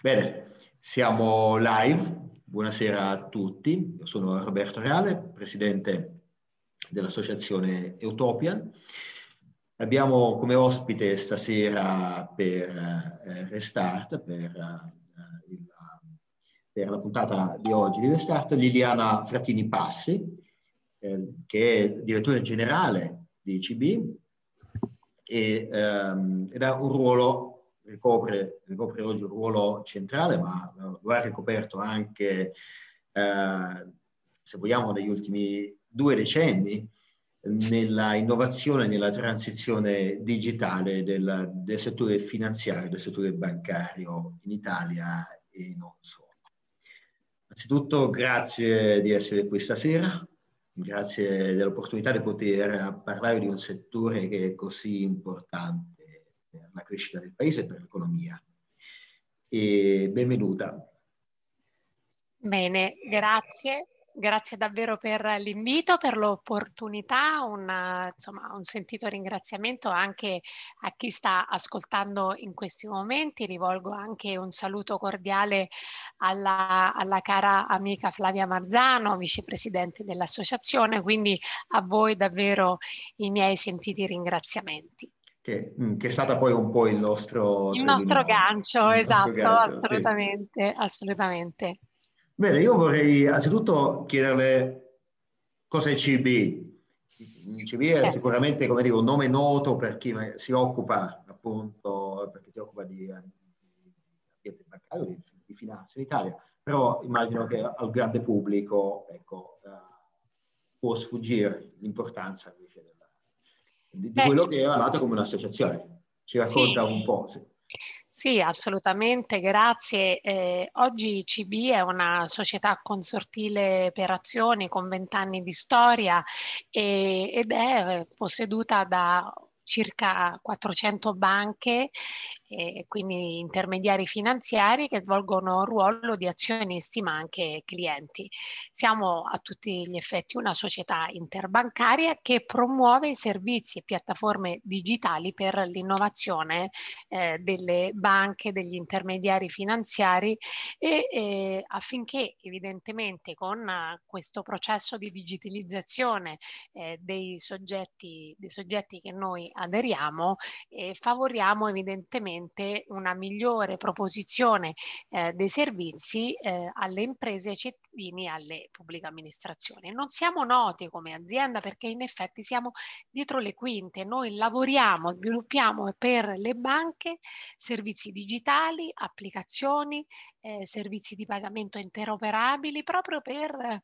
Bene, siamo live. Buonasera a tutti. Io sono Roberto Reale, presidente dell'associazione Utopian. Abbiamo come ospite stasera per eh, Restart, per, eh, il, per, la puntata di oggi di Restart, Liliana Frattini Passi, eh, che è direttore generale di ICB, e, ehm, ha un ruolo ricopre, ricopre oggi un ruolo centrale, ma eh, lo ha ricoperto anche, eh, se vogliamo, negli ultimi due decenni nella innovazione, nella transizione digitale del, del, settore finanziario, del settore bancario in Italia e non solo. Innanzitutto grazie di essere qui stasera, grazie dell'opportunità di poter parlare di un settore che è così importante per la crescita del paese e per l'economia. E benvenuta. Bene, grazie. Grazie davvero per l'invito, per l'opportunità, un, insomma, un sentito ringraziamento anche a chi sta ascoltando in questi momenti. Rivolgo anche un saluto cordiale alla, alla cara amica Flavia Marzano, vicepresidente dell'associazione, quindi a voi davvero i miei sentiti ringraziamenti che, mm, che, è stata poi un po' il nostro... Il nostro gancio, il esatto, nostro gancio, assolutamente, sì. assolutamente. Bene, io vorrei anzitutto chiederle cosa è CB. CB è eh. sicuramente, come dico, un nome noto per chi si occupa appunto, perché si occupa di, ambiente eh, bancario, di, di finanza in Italia, però immagino che al grande pubblico ecco, uh, può sfuggire l'importanza di... della di, di eh. quello che era nato come un'associazione. Ci racconta sì. un po'. Sì. Sì, assolutamente, grazie. Eh, oggi CB è una società consortile per azioni con vent'anni di storia e, ed è eh, posseduta da circa 400 banche e quindi intermediari finanziari che svolgono un ruolo di azionisti ma anche clienti. Siamo a tutti gli effetti una società interbancaria che promuove servizi e piattaforme digitali per l'innovazione eh, delle banche, degli intermediari finanziari e eh, affinché evidentemente con questo processo di digitalizzazione eh, dei, soggetti, dei soggetti che noi aderiamo eh, favoriamo evidentemente sicuramente una migliore proposizione eh, dei servizi eh, alle imprese, ai cittadini e alle pubbliche amministrazioni. Non siamo noti come azienda perché in effetti siamo dietro le quinte, noi lavoriamo, sviluppiamo per le banche servizi digitali, applicazioni, eh, servizi di pagamento interoperabili proprio per eh,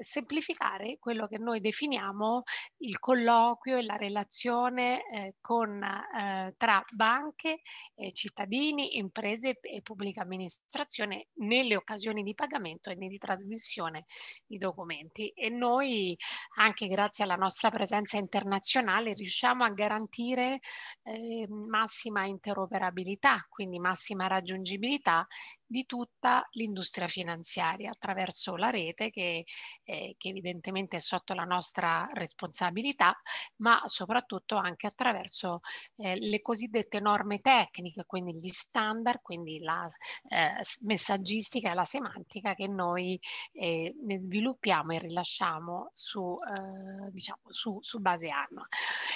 semplificare quello che noi definiamo il colloquio e la relazione eh, con, eh, tra banche, eh, cittadini, imprese e pubblica amministrazione nelle occasioni di pagamento e di trasmissione di documenti. E noi, anche grazie alla nostra presenza internazionale, riusciamo a garantire eh, massima interoperabilità, quindi massima raggiungibilità di tutta l'industria finanziaria attraverso la rete che, eh, che evidentemente è sotto la nostra responsabilità, ma soprattutto anche attraverso eh, le cosiddette norme tecniche, quindi gli standard, quindi la eh, messaggistica e la semantica che noi eh, sviluppiamo e rilasciamo su, eh, diciamo, su, su base annua.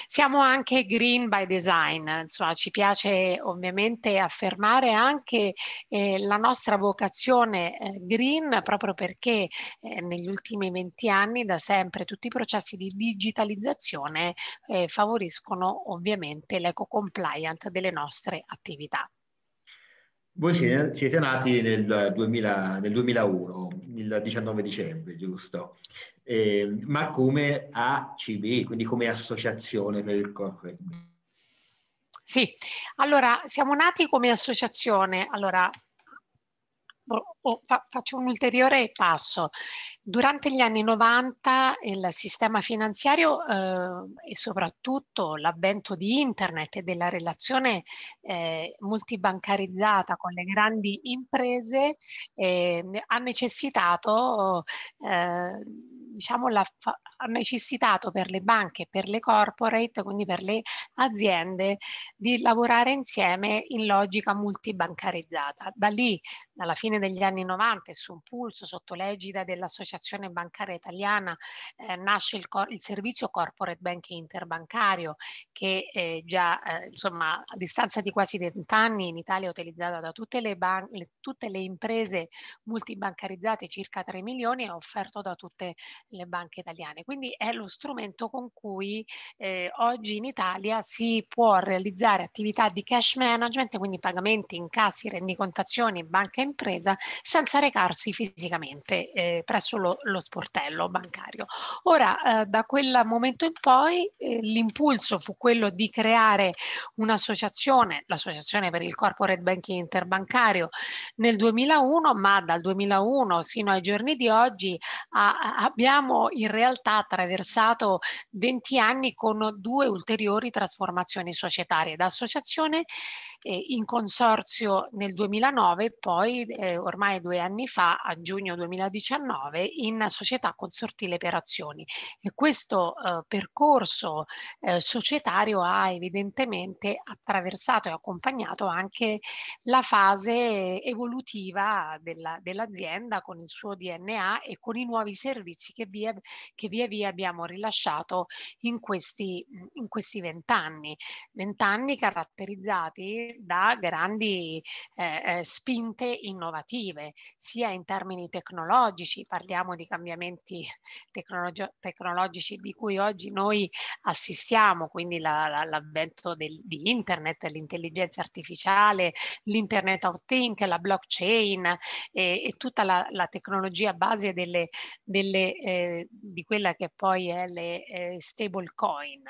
Siamo anche green by design, insomma, ci piace ovviamente affermare anche eh, la nostra vocazione eh, green proprio perché eh, negli ultimi 20 anni da sempre tutti i processi di digitalizzazione eh, favoriscono ovviamente l'eco-compliant delle nostre attività. Voi siete nati nel, 2000, nel 2001, il 19 dicembre, giusto? Eh, ma come ACB, quindi come associazione per il corpo? Sì, allora siamo nati come associazione, allora Oh, faccio un ulteriore passo. Durante gli anni 90 il sistema finanziario eh, e soprattutto l'avvento di internet e della relazione eh, multibancarizzata con le grandi imprese eh, ha necessitato eh, diciamo, la fa- ha necessitato per le banche, per le corporate, quindi per le aziende, di lavorare insieme in logica multibancarizzata. Da lì, dalla fine degli anni 90, su impulso, sotto l'egida dell'Associazione Bancaria Italiana, eh, nasce il, cor- il, servizio Corporate Banking Interbancario, che eh, già eh, insomma, a distanza di quasi 20 anni in Italia è utilizzata da tutte le, ban- le, tutte le imprese multibancarizzate, circa 3 milioni, e offerto da tutte le banche italiane. Quindi è lo strumento con cui eh, oggi in Italia si può realizzare attività di cash management, quindi pagamenti, incassi, rendicontazioni, banca e impresa, senza recarsi fisicamente eh, presso lo, lo, sportello bancario. Ora, eh, da quel momento in poi, eh, l'impulso fu quello di creare un'associazione, l'Associazione per il Corporate Banking Interbancario, nel 2001, ma dal 2001 sino ai giorni di oggi abbiamo abbiamo in realtà attraversato 20 anni con due ulteriori trasformazioni societarie d'associazione eh, in consorzio nel 2009, poi eh, ormai due anni fa, a giugno 2019, in società consortile per azioni. E questo eh, percorso eh, societario ha evidentemente attraversato e accompagnato anche la fase evolutiva della, dell'azienda con il suo DNA e con i nuovi servizi che via che via, via abbiamo rilasciato in questi vent'anni. Vent'anni caratterizzati da grandi eh, eh, spinte innovative, sia in termini tecnologici, parliamo di cambiamenti tecnologi tecnologici di cui oggi noi assistiamo, quindi l'avvento la, la, di internet, l'intelligenza artificiale, l'internet of things, la blockchain e, e tutta la, la, tecnologia base delle, delle, eh, di quella che poi è le eh, stable coin.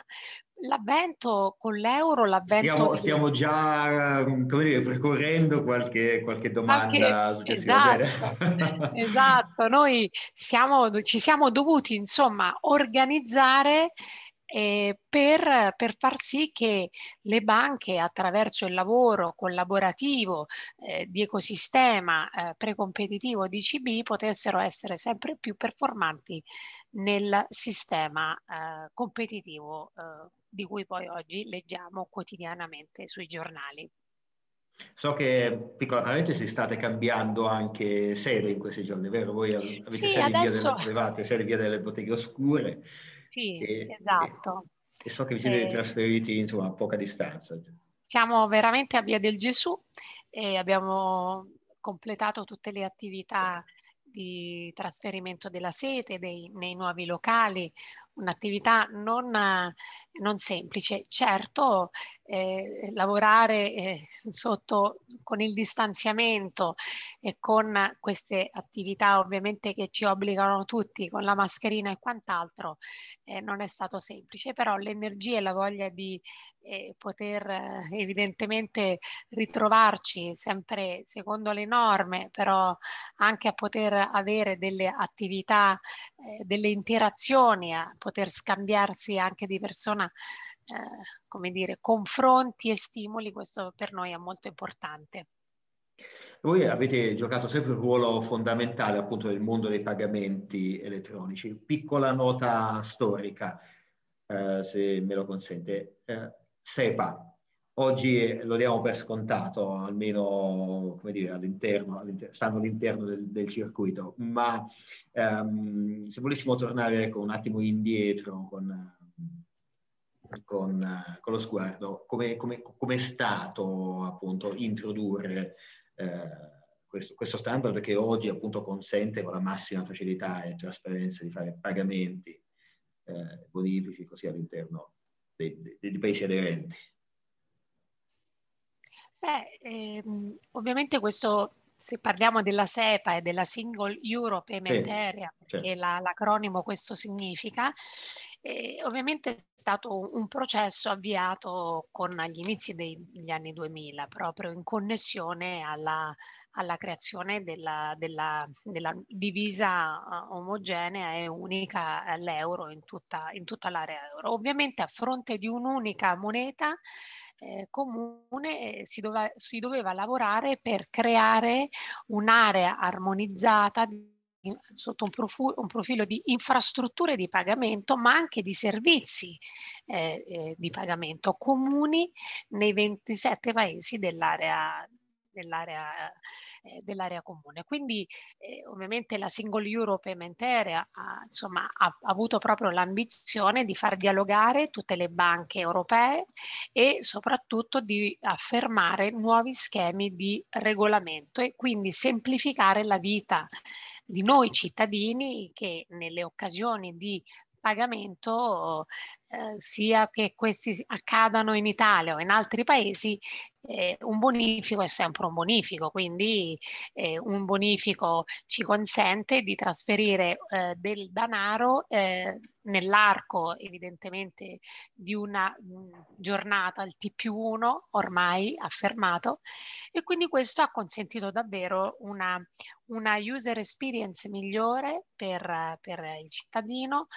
L'avvento con l'euro, l'avvento... Stiamo, stiamo già ehm, dire, percorrendo qualche, qualche domanda. Che, esatto, esatto, noi siamo, ci siamo dovuti insomma organizzare eh, per, per, far sì che le banche attraverso il lavoro collaborativo eh, di ecosistema eh, precompetitivo di CB potessero essere sempre più performanti nel sistema eh, competitivo eh, di cui poi oggi leggiamo quotidianamente sui giornali. So che, piccola parentesi, state cambiando anche sede in questi giorni, vero? Voi avete sì, sede adesso... via delle private, sede via delle botteghe oscure. Sì, e, esatto. E, e, so che vi siete e... Eh. trasferiti insomma, a poca distanza. Siamo veramente a Via del Gesù e abbiamo completato tutte le attività di trasferimento della sete dei, nei nuovi locali, un'attività non, non, semplice. Certo, eh, lavorare eh, sotto, con il distanziamento e con queste attività ovviamente che ci obbligano tutti con la mascherina e quant'altro eh, non è stato semplice, però l'energia e la voglia di eh, poter eh, evidentemente ritrovarci sempre secondo le norme, però anche a poter avere delle attività, eh, delle interazioni, a poter scambiarsi anche di persona, eh, come dire, confronti e stimoli, questo per noi è molto importante. Voi avete giocato sempre un ruolo fondamentale appunto nel mondo dei pagamenti elettronici. Piccola nota storica, eh, se me lo consente. Eh, SEPA, Oggi lo diamo per scontato, almeno dire, all'interno, all'interno, stanno all'interno del, del circuito, ma ehm, se volessimo tornare ecco, un attimo indietro con, con, con lo sguardo, come è stato appunto introdurre eh, questo, questo, standard che oggi appunto consente con la massima facilità e trasparenza di fare pagamenti eh, bonifici così all'interno dei, dei, dei paesi aderenti? Beh, ehm, ovviamente questo, se parliamo della SEPA e della Single Europe Payment Area, sì, sì. La, l'acronimo questo significa, eh, ovviamente è stato un processo avviato con gli inizi degli anni 2000, proprio in connessione alla, alla creazione della, della, della, divisa eh, omogenea e unica all'euro eh, in tutta, in tutta l'area euro. Ovviamente a fronte di un'unica moneta eh, comune eh, si doveva, si doveva lavorare per creare un'area armonizzata di sotto un profilo, un profilo, di infrastrutture di pagamento, ma anche di servizi eh, eh, di pagamento comuni nei 27 paesi dell'area dell'area, eh, dell'area comune. Quindi eh, ovviamente la Single Euro Payment Area ha, insomma, ha, ha avuto proprio l'ambizione di far dialogare tutte le banche europee e soprattutto di affermare nuovi schemi di regolamento e quindi semplificare la vita di noi cittadini che nelle occasioni di pagamento eh, sia che questi accadano in Italia o in altri paesi, eh, un bonifico è sempre un bonifico, quindi eh, un bonifico ci consente di trasferire eh, del denaro eh, nell'arco evidentemente di una mm, giornata, il T1 più ormai affermato, e quindi questo ha consentito davvero una, una user experience migliore per, per il cittadino,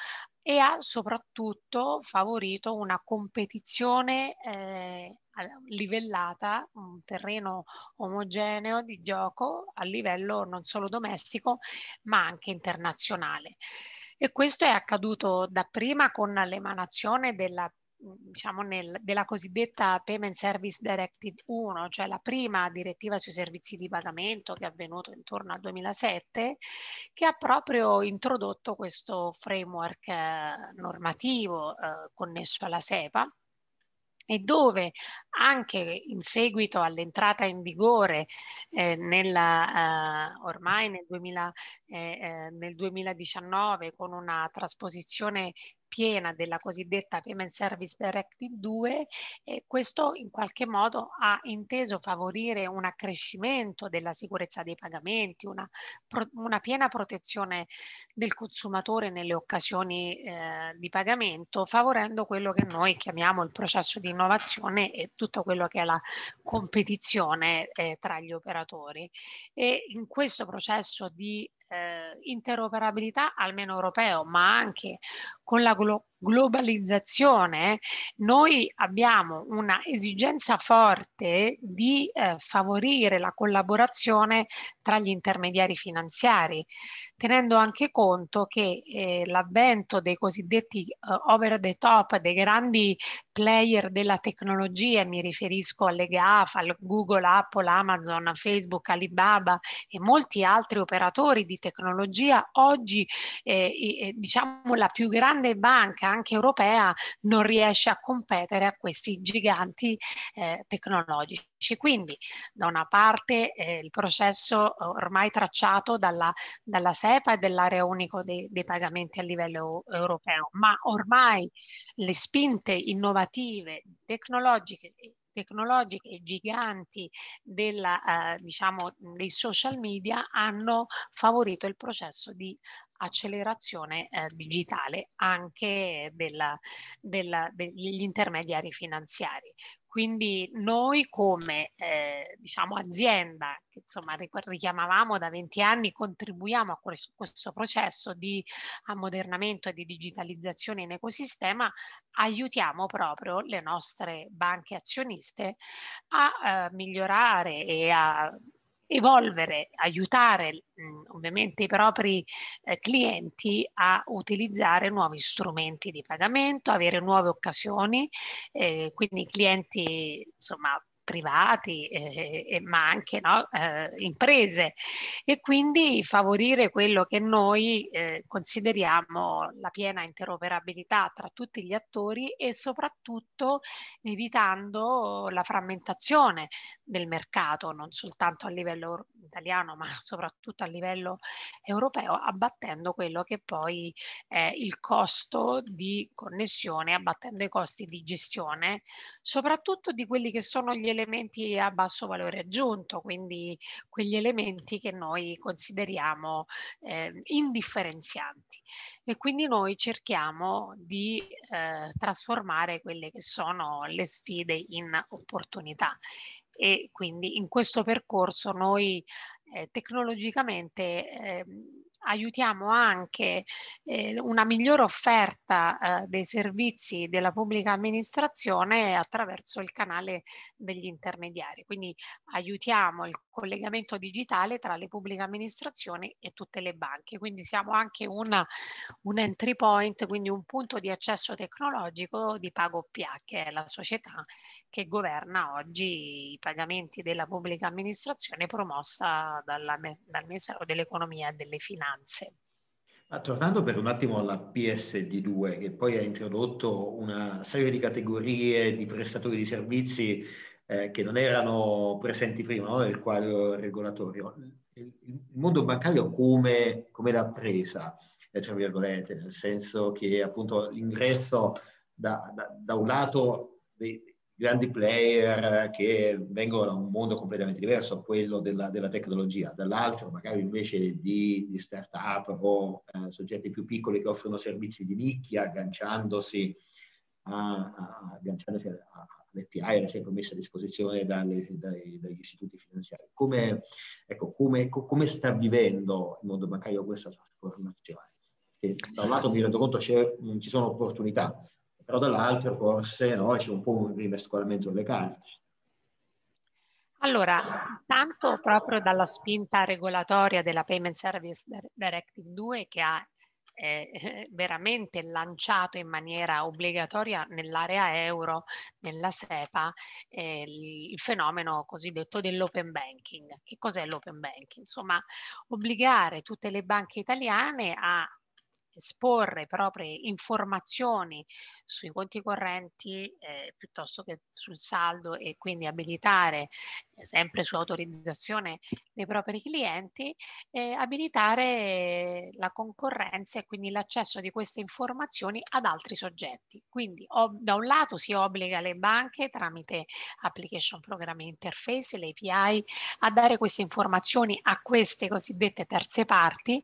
e ha soprattutto favorito una competizione eh, livellata, un terreno omogeneo di gioco a livello non solo domestico ma anche internazionale. E questo è accaduto dapprima con l'emanazione della diciamo nel, della cosiddetta Payment Service Directive 1, cioè la prima direttiva sui servizi di pagamento che è avvenuta intorno al 2007, che ha proprio introdotto questo framework eh, normativo eh, connesso alla SEPA e dove anche in seguito all'entrata in vigore eh, nella, eh, ormai nel, 2000, eh, eh, nel, 2019 con una trasposizione piena della cosiddetta Payment Service Directive 2 e eh, questo in qualche modo ha inteso favorire un accrescimento della sicurezza dei pagamenti, una, una piena protezione del consumatore nelle occasioni eh, di pagamento, favorendo quello che noi chiamiamo il processo di innovazione e tutto quello che è la competizione eh, tra gli operatori. E in questo processo di eh, interoperabilità almeno europeo, ma anche con la glo- globalizzazione noi abbiamo una esigenza forte di eh, favorire la collaborazione tra gli intermediari finanziari, tenendo anche conto che eh, l'avvento dei cosiddetti uh, over the top, dei grandi player della tecnologia, mi riferisco alle GAFA, al Google, Apple, Amazon, Facebook, Alibaba e molti altri operatori di tecnologia, oggi eh, eh diciamo la più grande banca anche europea non riesce a competere a questi giganti eh, tecnologici. Quindi da una parte eh, il processo ormai tracciato dalla, dalla SEPA e dell'area unico dei, dei, pagamenti a livello europeo, ma ormai le spinte innovative, tecnologiche tecnologiche e giganti della, eh, diciamo, dei social media hanno favorito il processo di accelerazione eh, digitale anche della, della, degli intermediari finanziari. Quindi noi come eh, diciamo, azienda, che insomma richiamavamo da 20 anni, contribuiamo a questo, questo processo di ammodernamento e di digitalizzazione in ecosistema, aiutiamo proprio le nostre banche azioniste a eh, migliorare e a evolvere, aiutare mh, ovviamente i propri eh, clienti a utilizzare nuovi strumenti di pagamento, avere nuove occasioni, eh, quindi i clienti insomma privati, eh, eh, ma anche no, eh, imprese e quindi favorire quello che noi eh, consideriamo la piena interoperabilità tra tutti gli attori e soprattutto evitando la frammentazione del mercato, non soltanto a livello italiano ma soprattutto a livello europeo, abbattendo quello che poi è il costo di connessione, abbattendo i costi di gestione, soprattutto di quelli che sono gli elementi elementi a basso valore aggiunto, quindi quegli elementi che noi consideriamo eh, indifferenzianti. E quindi noi cerchiamo di eh, trasformare quelle che sono le sfide in opportunità e quindi in questo percorso noi eh, tecnologicamente eh, aiutiamo anche eh, una migliore offerta eh, dei servizi della pubblica amministrazione attraverso il canale degli intermediari. Quindi aiutiamo il collegamento digitale tra le pubbliche amministrazioni e tutte le banche. Quindi siamo anche una, un entry point, quindi un punto di accesso tecnologico di PagoPA, che è la società che governa oggi i pagamenti della pubblica amministrazione promossa dalla, dal Ministero dell'Economia e delle Finanze. Ma tornando per un attimo alla PSD2, che poi ha introdotto una serie di categorie di prestatori di servizi eh, che non erano presenti prima no? nel quadro regolatorio, il, mondo bancario come, come l'ha presa, eh, tra virgolette, nel senso che appunto l'ingresso da, da, da un lato dei, grandi player che vengono da un mondo completamente diverso, quello della, della tecnologia, dall'altro magari invece di, di start-up o eh, soggetti più piccoli che offrono servizi di nicchia agganciandosi, a, a, agganciandosi all'API, alla sempre messa a disposizione dalle, dai, dagli istituti finanziari. Come, ecco, come, come, sta vivendo il mondo bancario questa trasformazione? da un lato mi rendo conto che ci sono opportunità, però dall'altro forse no, c'è un po' un rimescolamento delle carte. Allora, tanto proprio dalla spinta regolatoria della Payment Service Directive 2 che ha eh, veramente lanciato in maniera obbligatoria nell'area euro, nella SEPA, eh, il fenomeno cosiddetto dell'open banking. Che cos'è l'open banking? Insomma, obbligare tutte le banche italiane a esporre proprie informazioni sui conti correnti eh, piuttosto che sul saldo e quindi abilitare, eh, sempre su autorizzazione dei propri clienti, eh, abilitare la concorrenza e quindi l'accesso di queste informazioni ad altri soggetti. Quindi da un lato si obbliga le banche tramite application programming interface, le API, a dare queste informazioni a queste cosiddette terze parti,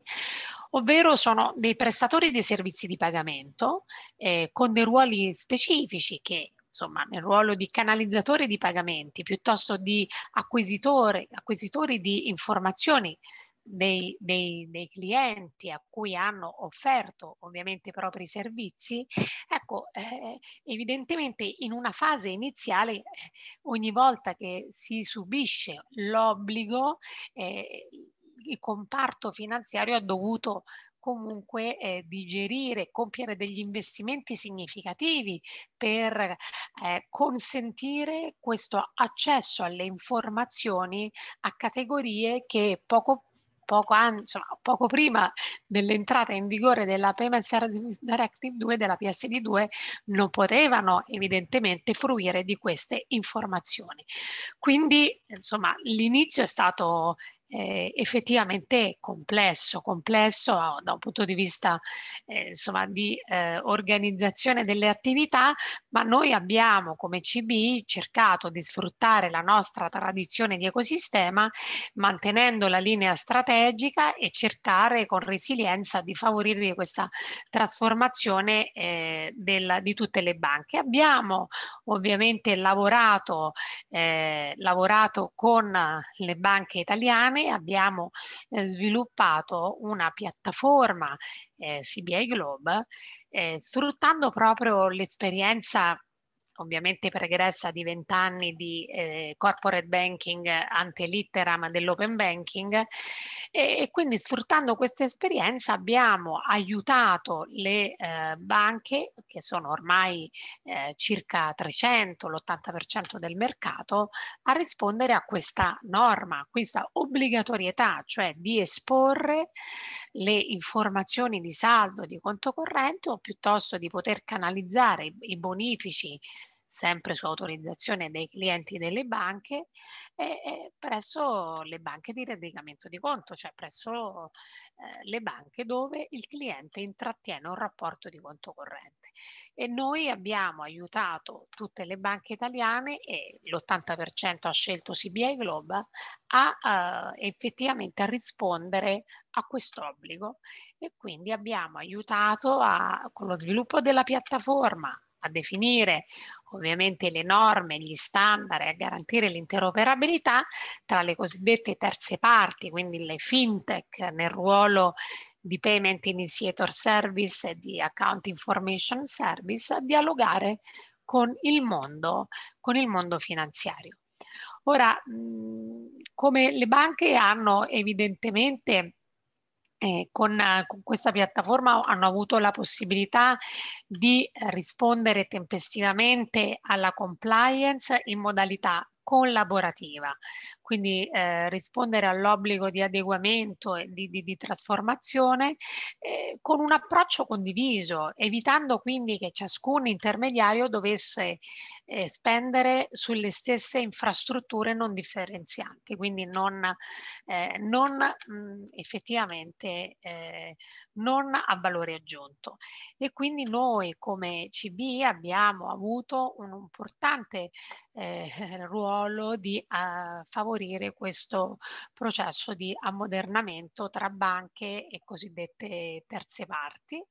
ovvero sono dei prestatori di servizi di pagamento eh, con dei ruoli specifici che insomma, nel ruolo di canalizzatore di pagamenti piuttosto di acquisitore, acquisitori di informazioni dei, dei, dei, clienti a cui hanno offerto ovviamente i propri servizi, ecco, eh, evidentemente in una fase iniziale eh, ogni volta che si subisce l'obbligo eh, il comparto finanziario ha dovuto comunque eh, digerire, compiere degli investimenti significativi per eh, consentire questo accesso alle informazioni a categorie che poco Poco, insomma, poco, prima dell'entrata in vigore della Payment Service Directive 2 della PSD2 non potevano evidentemente fruire di queste informazioni. Quindi l'inizio è stato, eh, effettivamente complesso, complesso da un punto di vista eh, insomma, di eh, organizzazione delle attività, ma noi abbiamo come CB cercato di sfruttare la nostra tradizione di ecosistema mantenendo la linea strategica e cercare con resilienza di favorire questa trasformazione eh, della, di tutte le banche. Abbiamo ovviamente lavorato, eh, lavorato con le banche italiane insieme abbiamo eh, sviluppato una piattaforma eh, CBI Globe eh, sfruttando proprio l'esperienza ovviamente pregressa di vent'anni di eh, corporate banking ante antelitteram dell'open banking e, e, quindi sfruttando questa esperienza abbiamo aiutato le eh, banche che sono ormai eh, circa 300, l'80% del mercato, a rispondere a questa norma, a questa obbligatorietà, cioè di esporre le informazioni di saldo di conto corrente o piuttosto di poter canalizzare i bonifici sempre su autorizzazione dei clienti delle banche, e, e presso le banche di rendimento di conto, cioè presso eh, le banche dove il cliente intrattiene un rapporto di conto corrente. E noi abbiamo aiutato tutte le banche italiane e l'80% ha scelto CBI Globa a eh, effettivamente a rispondere a questo obbligo e quindi abbiamo aiutato a, con lo sviluppo della piattaforma, a definire ovviamente le norme, gli standard e a garantire l'interoperabilità tra le cosiddette terze parti, quindi le fintech nel ruolo di Payment Initiator Service e di Account Information Service a dialogare con il mondo, con il mondo finanziario. Ora, mh, come le banche hanno evidentemente eh, con, eh, con, questa piattaforma hanno avuto la possibilità di eh, rispondere tempestivamente alla compliance in modalità collaborativa, quindi eh, rispondere all'obbligo di adeguamento e di, di, di trasformazione eh, con un approccio condiviso, evitando quindi che ciascun intermediario dovesse eh, spendere sulle stesse infrastrutture non differenzianti, quindi non, eh, non mh, mm, effettivamente eh, non a valore aggiunto. E quindi noi come CB abbiamo avuto un importante eh, ruolo ruolo di uh, favorire questo processo di ammodernamento tra banche e cosiddette terze parti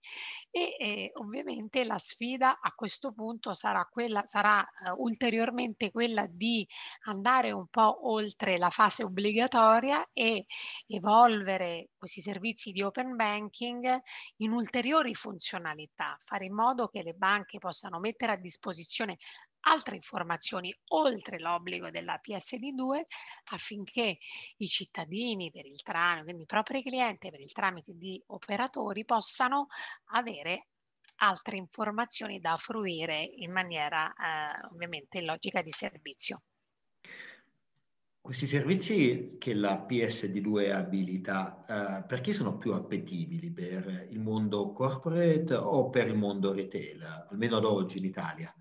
e eh, ovviamente la sfida a questo punto sarà, quella, sarà uh, ulteriormente quella di andare un po' oltre la fase obbligatoria e evolvere questi servizi di open banking in ulteriori funzionalità, fare in modo che le banche possano mettere a disposizione altre informazioni oltre l'obbligo della PSD2 affinché i cittadini per il tramite, quindi i propri clienti per il tramite di operatori possano avere altre informazioni da fruire in maniera eh, ovviamente in logica di servizio. Questi servizi che la PSD2 abilita, eh, perché sono più appetibili per il mondo corporate o per il mondo retail, almeno ad oggi in Italia?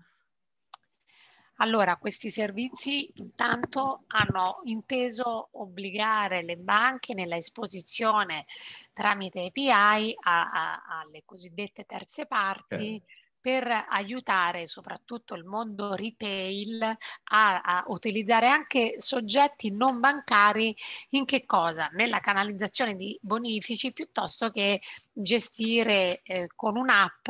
Allora, questi servizi intanto hanno inteso obbligare le banche nella esposizione tramite API a, a, alle cosiddette terze parti. Eh per aiutare soprattutto il mondo retail a, a utilizzare anche soggetti non bancari in che cosa? Nella canalizzazione di bonifici piuttosto che gestire eh, con un'app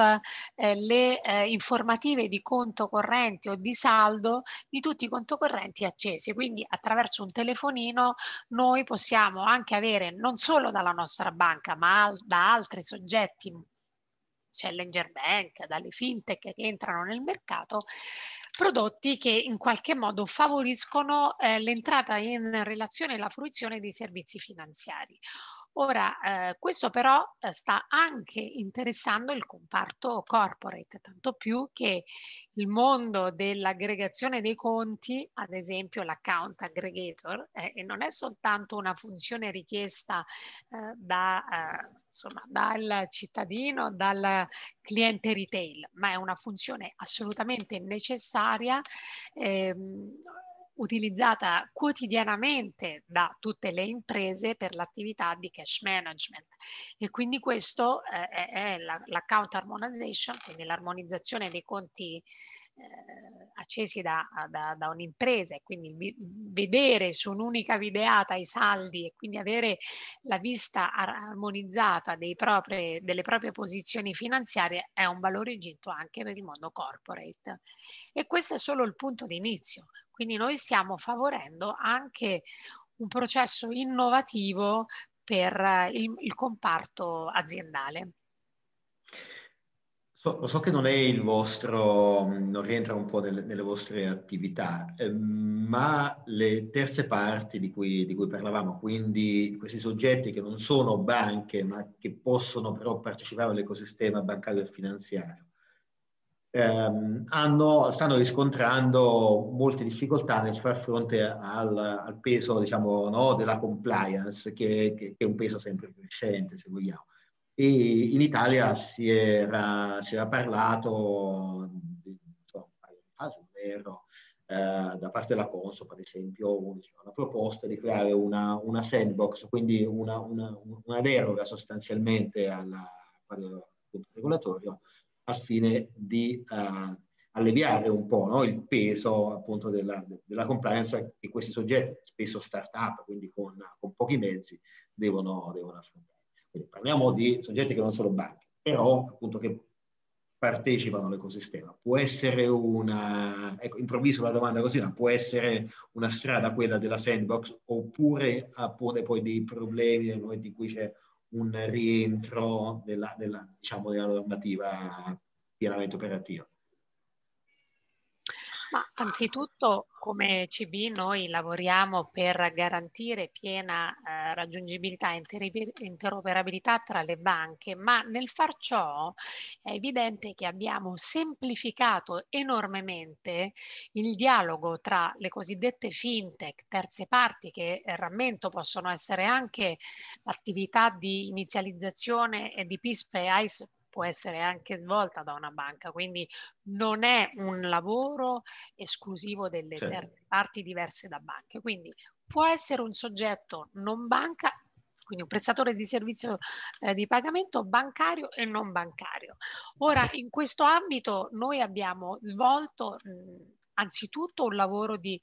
eh, le eh, informative di conto corrente o di saldo di tutti i conto correnti accesi. Quindi attraverso un telefonino noi possiamo anche avere non solo dalla nostra banca ma al, da altri soggetti challenger bank, dalle fintech che entrano nel mercato, prodotti che in qualche modo favoriscono eh, l'entrata in relazione e la fruizione dei servizi finanziari. Ora, eh, questo però eh, sta anche interessando il comparto corporate, tanto più che il mondo dell'aggregazione dei conti, ad esempio l'account aggregator, eh, non è soltanto una funzione richiesta eh, da, eh, insomma, dal cittadino, dal cliente retail, ma è una funzione assolutamente necessaria. Ehm, utilizzata quotidianamente da tutte le imprese per l'attività di cash management e quindi questo eh, è l'account la harmonization, quindi l'armonizzazione dei conti eh, accesi da, da, da un'impresa e quindi vedere su un'unica videata i saldi e quindi avere la vista armonizzata propri, delle proprie posizioni finanziarie è un valore aggiunto anche per il mondo corporate. E questo è solo il punto di inizio, quindi noi stiamo favorendo anche un processo innovativo per il, il comparto aziendale. So, so, che non è il vostro, mm, non rientra un po' nelle, nelle vostre attività, eh, ma le terze parti di cui, di cui, parlavamo, quindi questi soggetti che non sono banche, ma che possono però partecipare all'ecosistema bancario e finanziario, ehm, hanno, stanno riscontrando molte difficoltà nel far fronte al, al peso diciamo, no, della compliance, che, che, che è un peso sempre crescente, se vogliamo. E in Italia si era, si era parlato, insomma, caso vero, eh, da parte della Consop, ad esempio, una proposta di creare una, una sandbox, quindi una, una, una deroga sostanzialmente al regolatorio, al fine di eh, alleviare un po' no, il peso appunto della, della, compliance che questi soggetti, spesso start-up, quindi con, con pochi mezzi, devono, devono affrontare. Quindi parliamo di soggetti che non sono banche, però appunto che partecipano all'ecosistema. Può essere una, ecco, improvviso la domanda così, ma può essere una strada quella della sandbox oppure pone poi dei problemi nel momento in cui c'è un rientro della, della, diciamo, della normativa pienamente operativa? Ma anzitutto come CB noi lavoriamo per garantire piena eh, raggiungibilità e interoperabilità tra le banche, ma nel far ciò è evidente che abbiamo semplificato enormemente il dialogo tra le cosiddette fintech, terze parti che eh, rammento possono essere anche attività di inizializzazione e di PISP e ICE può essere anche svolta da una banca, quindi non è un lavoro esclusivo delle certo. parti diverse da banche, quindi può essere un soggetto non banca quindi un prestatore di servizio eh, di pagamento bancario e non bancario. Ora, in questo ambito noi abbiamo svolto mh, anzitutto un lavoro di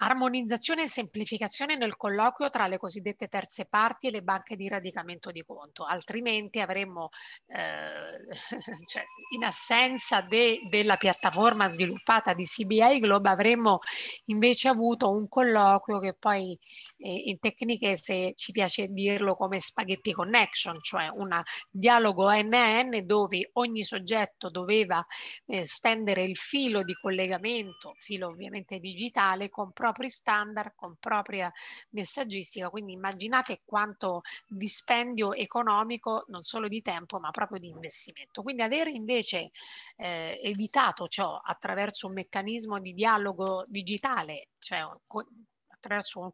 Armonizzazione e semplificazione nel colloquio tra le cosiddette terze parti e le banche di radicamento di conto, altrimenti avremmo, eh, cioè, in assenza de, della piattaforma sviluppata di CBI Globe, avremmo invece avuto un colloquio che poi eh, in tecniche se ci piace dirlo come spaghetti connection, cioè un dialogo NN dove ogni soggetto doveva eh, stendere il filo di collegamento, filo ovviamente digitale, con propri standard, con propria messaggistica, quindi immaginate quanto dispendio economico non solo di tempo ma proprio di investimento. Quindi avere invece eh, evitato ciò attraverso un meccanismo di dialogo digitale, cioè attraverso un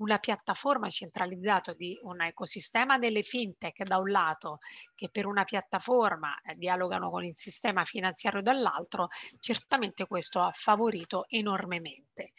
una piattaforma centralizzata di un ecosistema delle fintech da un lato, che per una piattaforma eh, dialogano con il sistema finanziario dall'altro, certamente questo ha favorito enormemente.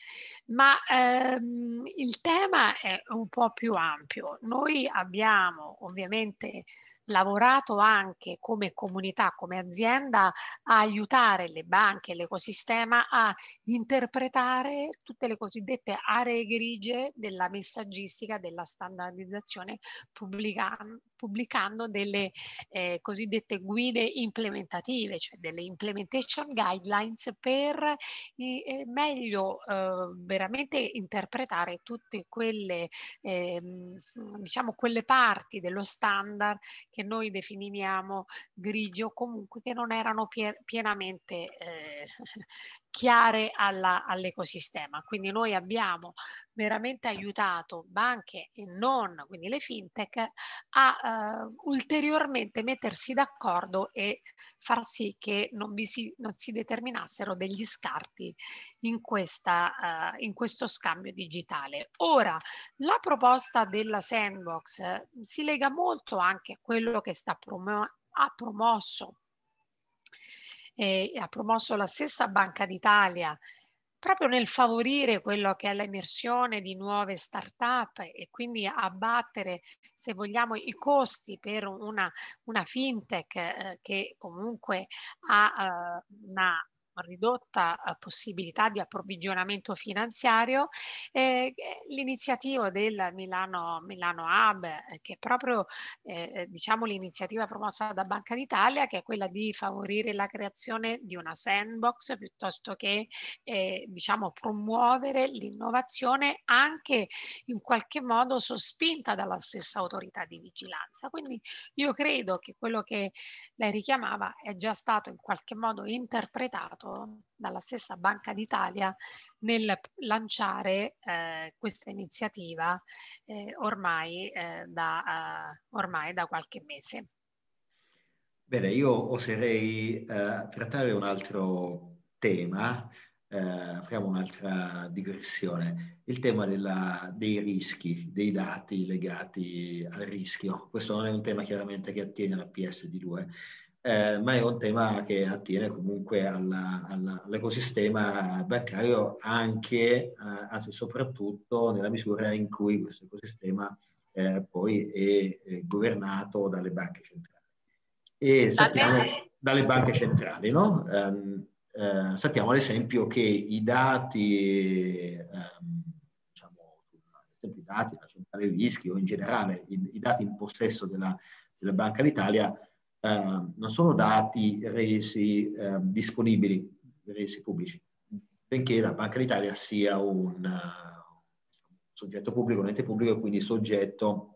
Ma ehm, il tema è un po' più ampio. Noi abbiamo ovviamente lavorato anche come comunità, come azienda, a aiutare le banche, l'ecosistema a interpretare tutte le cosiddette aree grigie della messaggistica, della standardizzazione, pubblicando delle eh, cosiddette guide implementative, cioè delle implementation guidelines per eh, meglio eh, veramente interpretare tutte quelle, ehm, diciamo, quelle parti dello standard che che noi definiamo grigio, comunque che non erano pienamente eh, chiare all'ecosistema. quindi noi abbiamo veramente aiutato banche e non, quindi le fintech, a eh, ulteriormente mettersi d'accordo e far sì che non, si, non si determinassero degli scarti in, questa, eh, in questo scambio digitale. Ora, la proposta della sandbox eh, si lega molto anche a quello che sta promuovendo ha promosso e ha promosso la stessa Banca d'Italia proprio nel favorire quello che è l'emersione di nuove start-up e quindi abbattere, se vogliamo, i costi per una, una fintech eh, che comunque ha eh, una ridotta eh, possibilità di approvvigionamento finanziario, eh, eh, l'iniziativa del Milano, Milano Hub, eh, che è proprio eh, diciamo, l'iniziativa promossa da Banca d'Italia, che è quella di favorire la creazione di una sandbox piuttosto che eh, diciamo, promuovere l'innovazione anche in qualche modo sospinta dalla stessa autorità di vigilanza. Quindi io credo che quello che lei richiamava è già stato in qualche modo interpretato aiutato dalla stessa Banca d'Italia nel lanciare eh, questa iniziativa eh, ormai, eh, da, eh, ormai, da, qualche mese. Bene, io oserei eh, trattare un altro tema, eh, apriamo un'altra digressione, il tema della, dei rischi, dei dati legati al rischio. Questo non è un tema chiaramente che attiene alla PSD2, eh, ma è un tema che attiene comunque alla, alla, all'ecosistema bancario anche, eh, anzi soprattutto nella misura in cui questo ecosistema eh, poi è, è, governato dalle banche centrali. E sappiamo, dalle banche centrali, no? Um, eh, sappiamo ad esempio che i dati, ehm, diciamo, i dati, la centrale rischi o in generale i, i dati in possesso della, della Banca d'Italia Ehm, non sono dati resi eh, disponibili, resi pubblici, benché la Banca d'Italia sia un uh, soggetto pubblico, un ente pubblico e quindi soggetto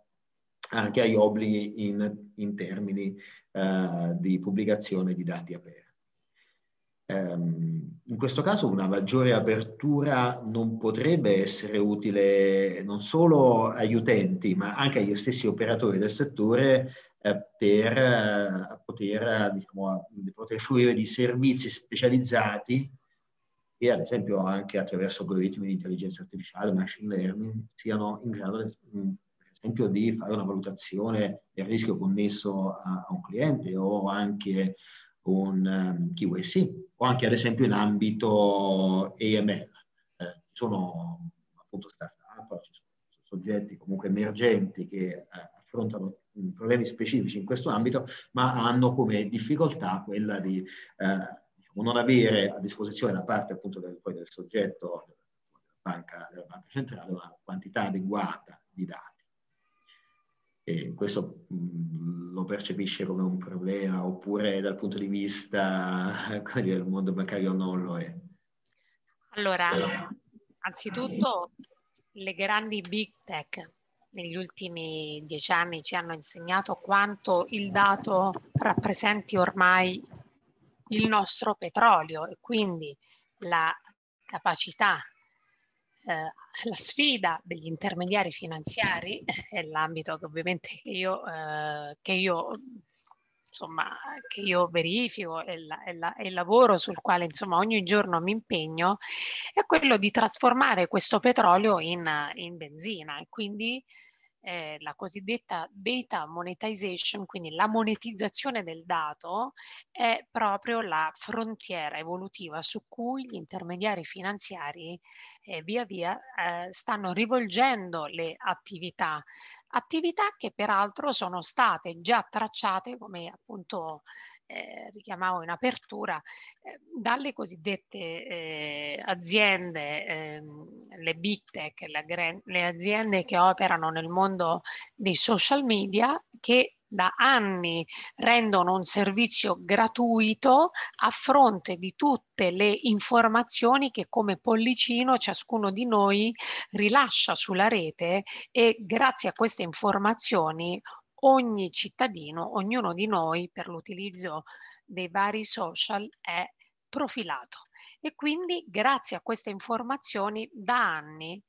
anche agli obblighi in, in termini uh, di pubblicazione di dati aperti. Ehm, in questo caso una maggiore apertura non potrebbe essere utile non solo agli utenti, ma anche agli stessi operatori del settore eh, per eh, poter, diciamo, poter, fruire di servizi specializzati che ad esempio anche attraverso algoritmi di intelligenza artificiale, machine learning, siano in grado mm, per esempio di fare una valutazione del rischio connesso a, a un cliente o anche un um, ehm, KYC o anche ad esempio in ambito AML. Eh, sono appunto start-up, ci sono soggetti comunque emergenti che eh, affrontano problemi specifici in questo ambito, ma hanno come difficoltà quella di eh, non avere a disposizione da parte appunto del, del soggetto della banca, della banca, centrale una quantità adeguata di dati. E questo mm, lo percepisce come un problema oppure dal punto di vista del mondo bancario non lo è? Allora, eh. anzitutto le grandi big tech negli ultimi dieci anni ci hanno insegnato quanto il dato rappresenti ormai il nostro petrolio e quindi la capacità, eh, la sfida degli intermediari finanziari è l'ambito che ovviamente io, eh, che io insomma, che io verifico e, la, e, il lavoro sul quale insomma, ogni giorno mi impegno è quello di trasformare questo petrolio in, in benzina e quindi eh, la cosiddetta beta monetization, quindi la monetizzazione del dato, è proprio la frontiera evolutiva su cui gli intermediari finanziari eh, via via eh, stanno rivolgendo le attività, attività che peraltro sono state già tracciate come appunto eh, richiamavo in apertura, eh, dalle cosiddette eh, aziende, ehm, le big tech, le, le aziende che operano nel mondo dei social media che da anni rendono un servizio gratuito a fronte di tutte le informazioni che come pollicino ciascuno di noi rilascia sulla rete e grazie a queste informazioni ogni cittadino, ognuno di noi per l'utilizzo dei vari social è profilato e quindi grazie a queste informazioni da anni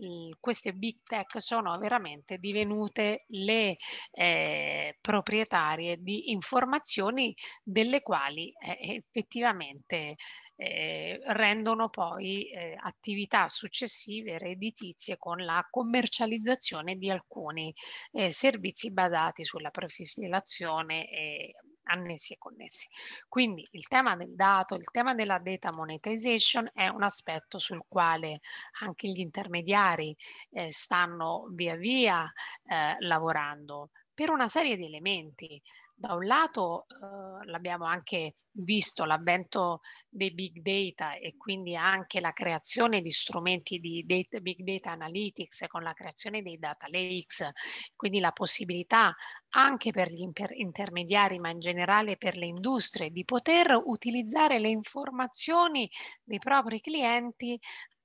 Mhmm, queste big tech sono veramente divenute le eh, proprietarie di informazioni delle quali eh, effettivamente eh, rendono poi eh, attività successive redditizie con la commercializzazione di alcuni eh, servizi basati sulla profilazione e annessi e connessi. Quindi il tema del dato, il tema della data monetization è un aspetto sul quale anche gli intermediari eh, stanno via via eh, lavorando per una serie di elementi da un lato eh, l'abbiamo anche visto l'avvento dei big data e quindi anche la creazione di strumenti di data, big data analytics con la creazione dei data lakes, quindi la possibilità anche per gli intermediari ma in generale per le industrie di poter utilizzare le informazioni dei propri clienti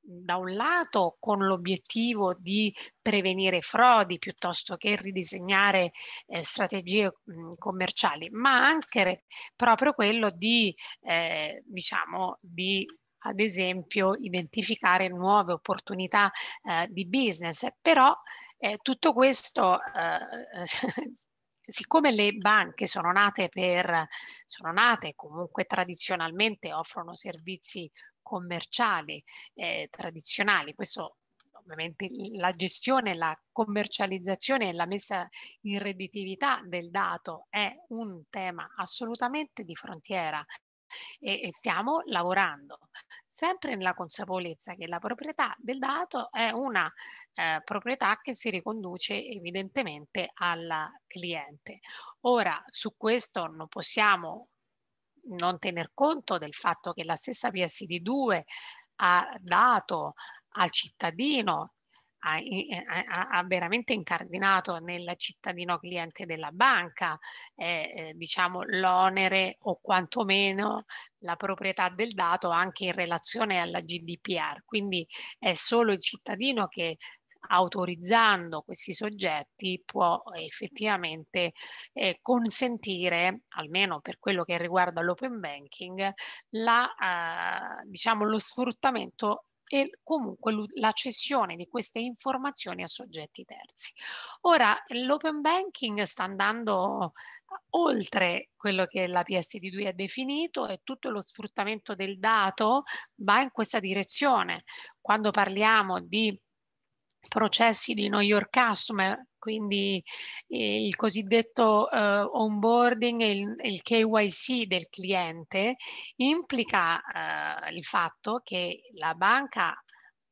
da un lato con l'obiettivo di prevenire frodi piuttosto che ridisegnare eh, strategie mh, mm, commerciali, ma anche proprio quello di, eh, diciamo, di ad esempio identificare nuove opportunità eh, di business, però eh, tutto questo eh, siccome le banche sono nate per sono nate comunque tradizionalmente offrono servizi commerciali eh, tradizionali. Questo ovviamente la gestione, la commercializzazione e la messa in redditività del dato è un tema assolutamente di frontiera e, e stiamo lavorando sempre nella consapevolezza che la proprietà del dato è una eh, proprietà che si riconduce evidentemente al cliente. Ora su questo non possiamo non tener conto del fatto che la stessa PSD2 ha dato al cittadino, eh, ha, ha, ha veramente incardinato nel cittadino cliente della banca, eh, eh, diciamo l'onere o quantomeno la proprietà del dato anche in relazione alla GDPR. Quindi è solo il cittadino che autorizzando questi soggetti può effettivamente eh, consentire, almeno per quello che riguarda l'open banking, la, eh, diciamo, lo sfruttamento e comunque la cessione di queste informazioni a soggetti terzi. Ora, l'open banking sta andando oltre quello che la PSD2 ha definito e tutto lo sfruttamento del dato va in questa direzione. Quando parliamo di processi di know your Customer, quindi eh, il cosiddetto uh, onboarding e il, il, KYC del cliente, implica uh, il fatto che la banca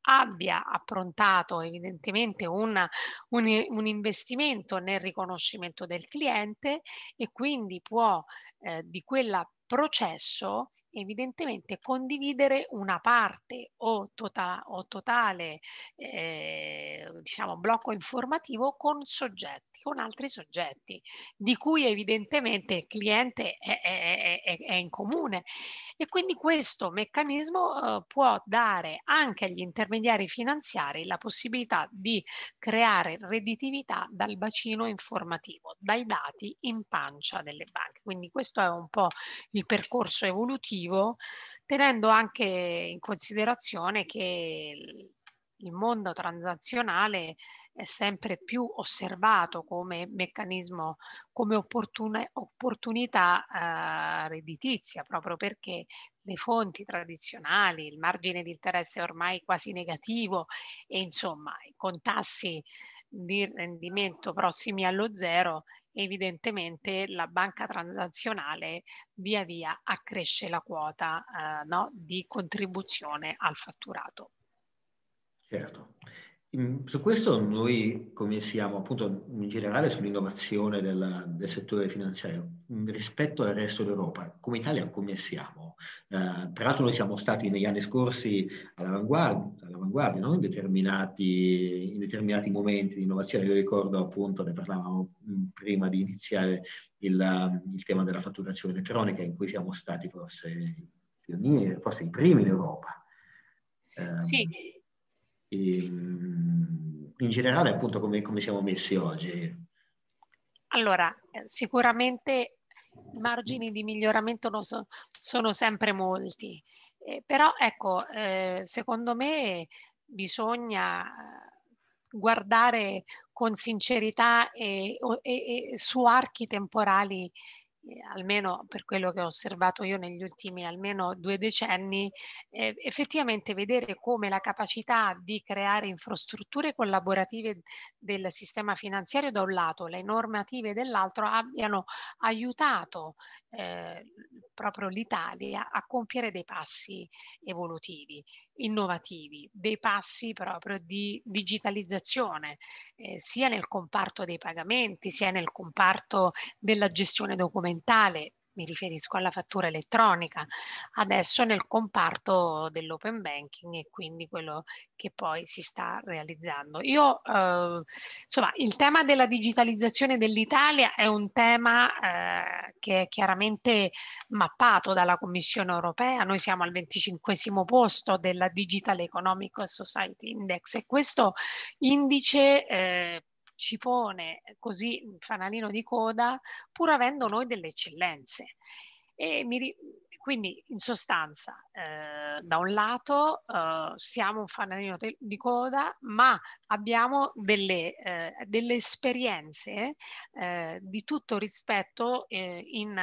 abbia approntato evidentemente una, un, un, investimento nel riconoscimento del cliente e quindi può eh, di quel processo evidentemente condividere una parte o, tota o totale eh, diciamo, blocco informativo con soggetto con altri soggetti, di cui evidentemente il cliente è, è, è, è in comune. E quindi questo meccanismo eh, può dare anche agli intermediari finanziari la possibilità di creare redditività dal bacino informativo, dai dati in pancia delle banche. Quindi questo è un po' il percorso evolutivo tenendo anche in considerazione che il mondo transazionale è sempre più osservato come meccanismo, come opportunità eh, redditizia, proprio perché le fonti tradizionali, il margine di interesse è ormai quasi negativo e insomma con tassi di rendimento prossimi allo zero, evidentemente la banca transazionale via via accresce la quota eh, no, di contribuzione al fatturato. Certo. Su questo noi come siamo appunto in generale sull'innovazione del, del settore finanziario mm, rispetto al resto d'Europa, come Italia come siamo? Eh, l'altro noi siamo stati negli anni scorsi all'avanguardia, all'avanguardia no? in, determinati, in, determinati, momenti di innovazione, io ricordo appunto, ne parlavamo mm, prima di iniziare il, il tema della fatturazione elettronica in cui siamo stati forse forse i primi in Europa. Eh, sì ehm, Ehm, in generale, appunto, come, come siamo messi oggi? Allora, eh, sicuramente i margini di miglioramento non so, sono sempre molti, eh, però ecco, eh, secondo me bisogna eh, guardare con sincerità e, e, e su archi temporali almeno per quello che ho osservato io negli ultimi almeno due decenni, eh, effettivamente vedere come la capacità di creare infrastrutture collaborative del sistema finanziario da un lato, le normative dell'altro, abbiano aiutato eh, proprio l'Italia a compiere dei passi evolutivi, innovativi, dei passi proprio di digitalizzazione, eh, sia nel comparto dei pagamenti, sia nel comparto della gestione documentale fondamentale, mi riferisco alla fattura elettronica, adesso nel comparto dell'open banking e quindi quello che poi si sta realizzando. Io, eh, insomma, il tema della digitalizzazione dell'Italia è un tema eh, che è chiaramente mappato dalla Commissione europea, noi siamo al 25 posto della Digital Economic Society Index e questo indice eh, ci pone eh, così un mm, fanalino di coda pur avendo noi delle eccellenze. E mi, quindi in sostanza, eh, da un lato eh, siamo un fanalino de- di coda, ma abbiamo delle, eh, delle esperienze eh, di tutto rispetto eh, in,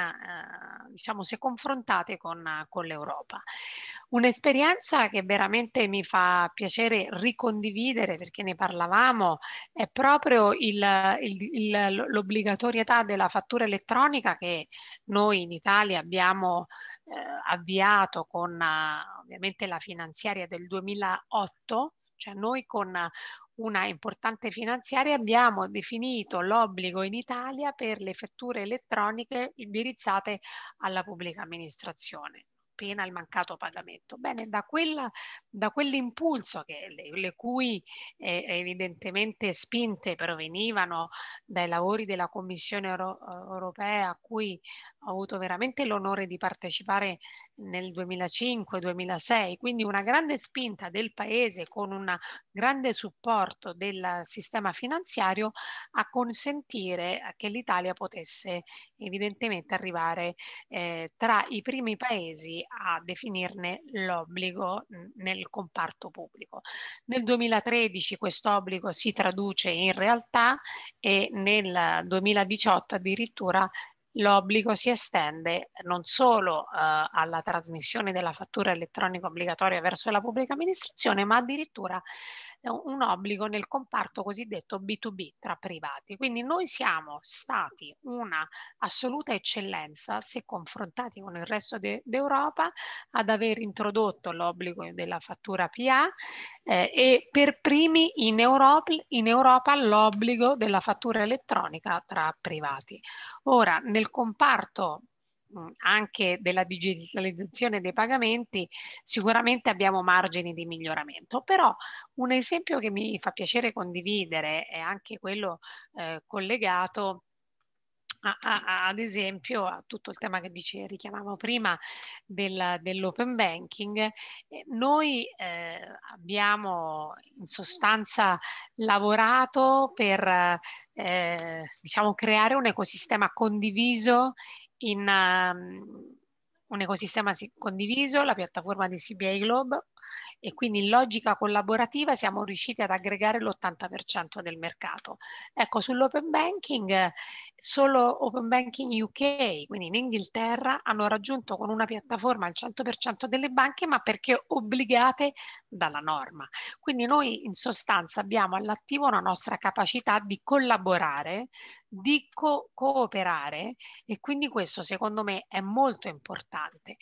diciamo, se confrontate con, con l'Europa. Un'esperienza che veramente mi fa piacere ricondividere perché ne parlavamo è proprio l'obbligatorietà della fattura elettronica che noi in Italia abbiamo eh, avviato con uh, ovviamente la finanziaria del 2008, cioè noi con una importante finanziaria abbiamo definito l'obbligo in Italia per le fatture elettroniche indirizzate alla pubblica amministrazione pena il mancato pagamento. Bene, da, quella, da quell'impulso che le, le cui eh, evidentemente spinte provenivano dai lavori della Commissione Euro europea a cui ho avuto veramente l'onore di partecipare nel 2005-2006, quindi una grande spinta del Paese con un grande supporto del sistema finanziario a consentire che l'Italia potesse evidentemente arrivare eh, tra i primi paesi a definirne l'obbligo nel comparto pubblico. Nel 2013 questo obbligo si traduce in realtà e nel 2018 addirittura l'obbligo si estende non solo eh, alla trasmissione della fattura elettronica obbligatoria verso la pubblica amministrazione, ma addirittura un obbligo nel comparto cosiddetto B2B tra privati. Quindi noi siamo stati una assoluta eccellenza se confrontati con il resto de- d'Europa ad aver introdotto l'obbligo della fattura PA eh, e per primi in Europa, in Europa l'obbligo della fattura elettronica tra privati. Ora, nel comparto anche della digitalizzazione dei pagamenti, sicuramente abbiamo margini di miglioramento. Però un esempio che mi fa piacere condividere è anche quello eh, collegato a, a, ad esempio a tutto il tema che dice, richiamavo prima del, dell'open banking, eh, noi eh, abbiamo in sostanza lavorato per eh, diciamo creare un ecosistema condiviso in um, un ecosistema condiviso, la piattaforma di CBI Globe, e quindi in logica collaborativa siamo riusciti ad aggregare l'80% del mercato. Ecco, sull'open banking, solo Open Banking UK, quindi in Inghilterra, hanno raggiunto con una piattaforma il 100% delle banche, ma perché obbligate dalla norma. Quindi noi in sostanza abbiamo all'attivo la nostra capacità di collaborare di co- cooperare e quindi questo secondo me è molto importante.